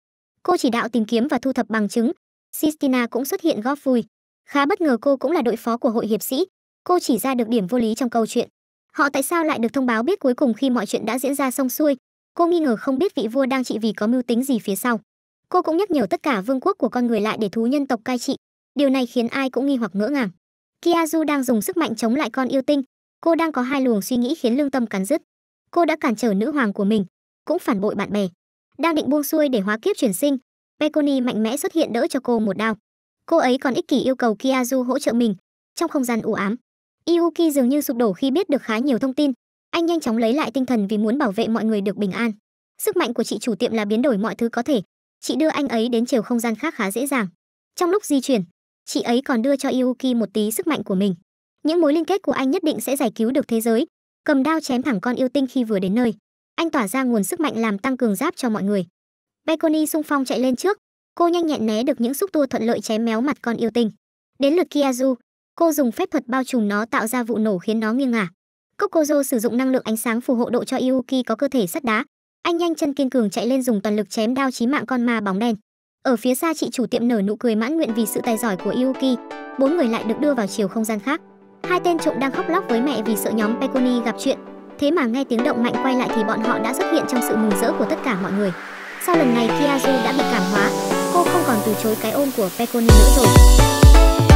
Cô chỉ đạo tìm kiếm và thu thập bằng chứng. Sistina cũng xuất hiện góp vui. Khá bất ngờ cô cũng là đội phó của hội hiệp sĩ. Cô chỉ ra được điểm vô lý trong câu chuyện. Họ tại sao lại được thông báo biết cuối cùng khi mọi chuyện đã diễn ra xong xuôi? Cô nghi ngờ không biết vị vua đang trị vì có mưu tính gì phía sau. Cô cũng nhắc nhở tất cả vương quốc của con người lại để thú nhân tộc cai trị. Điều này khiến ai cũng nghi hoặc ngỡ ngàng. Kiazu đang dùng sức mạnh chống lại con yêu tinh, cô đang có hai luồng suy nghĩ khiến lương tâm cắn rứt. Cô đã cản trở nữ hoàng của mình, cũng phản bội bạn bè. Đang định buông xuôi để hóa kiếp chuyển sinh, Peconi mạnh mẽ xuất hiện đỡ cho cô một đao. Cô ấy còn ích kỷ yêu cầu Kiazu hỗ trợ mình trong không gian u ám. Yuki dường như sụp đổ khi biết được khá nhiều thông tin, anh nhanh chóng lấy lại tinh thần vì muốn bảo vệ mọi người được bình an. Sức mạnh của chị chủ tiệm là biến đổi mọi thứ có thể. Chị đưa anh ấy đến chiều không gian khác khá dễ dàng. Trong lúc di chuyển, chị ấy còn đưa cho yuki một tí sức mạnh của mình những mối liên kết của anh nhất định sẽ giải cứu được thế giới cầm đao chém thẳng con yêu tinh khi vừa đến nơi anh tỏa ra nguồn sức mạnh làm tăng cường giáp cho mọi người Beconi sung phong chạy lên trước cô nhanh nhẹn né được những xúc tua thuận lợi chém méo mặt con yêu tinh đến lượt kiazu cô dùng phép thuật bao trùm nó tạo ra vụ nổ khiến nó nghiêng ngả kokozo sử dụng năng lượng ánh sáng phù hộ độ cho yuki có cơ thể sắt đá anh nhanh chân kiên cường chạy lên dùng toàn lực chém đao chí mạng con ma bóng đen ở phía xa chị chủ tiệm nở nụ cười mãn nguyện vì sự tài giỏi của Yuki. Bốn người lại được đưa vào chiều không gian khác. Hai tên trộm đang khóc lóc với mẹ vì sợ nhóm Peconi gặp chuyện. Thế mà nghe tiếng động mạnh quay lại thì bọn họ đã xuất hiện trong sự mừng rỡ của tất cả mọi người. Sau lần này Kiazu đã bị cảm hóa, cô không còn từ chối cái ôm của Peconi nữa rồi.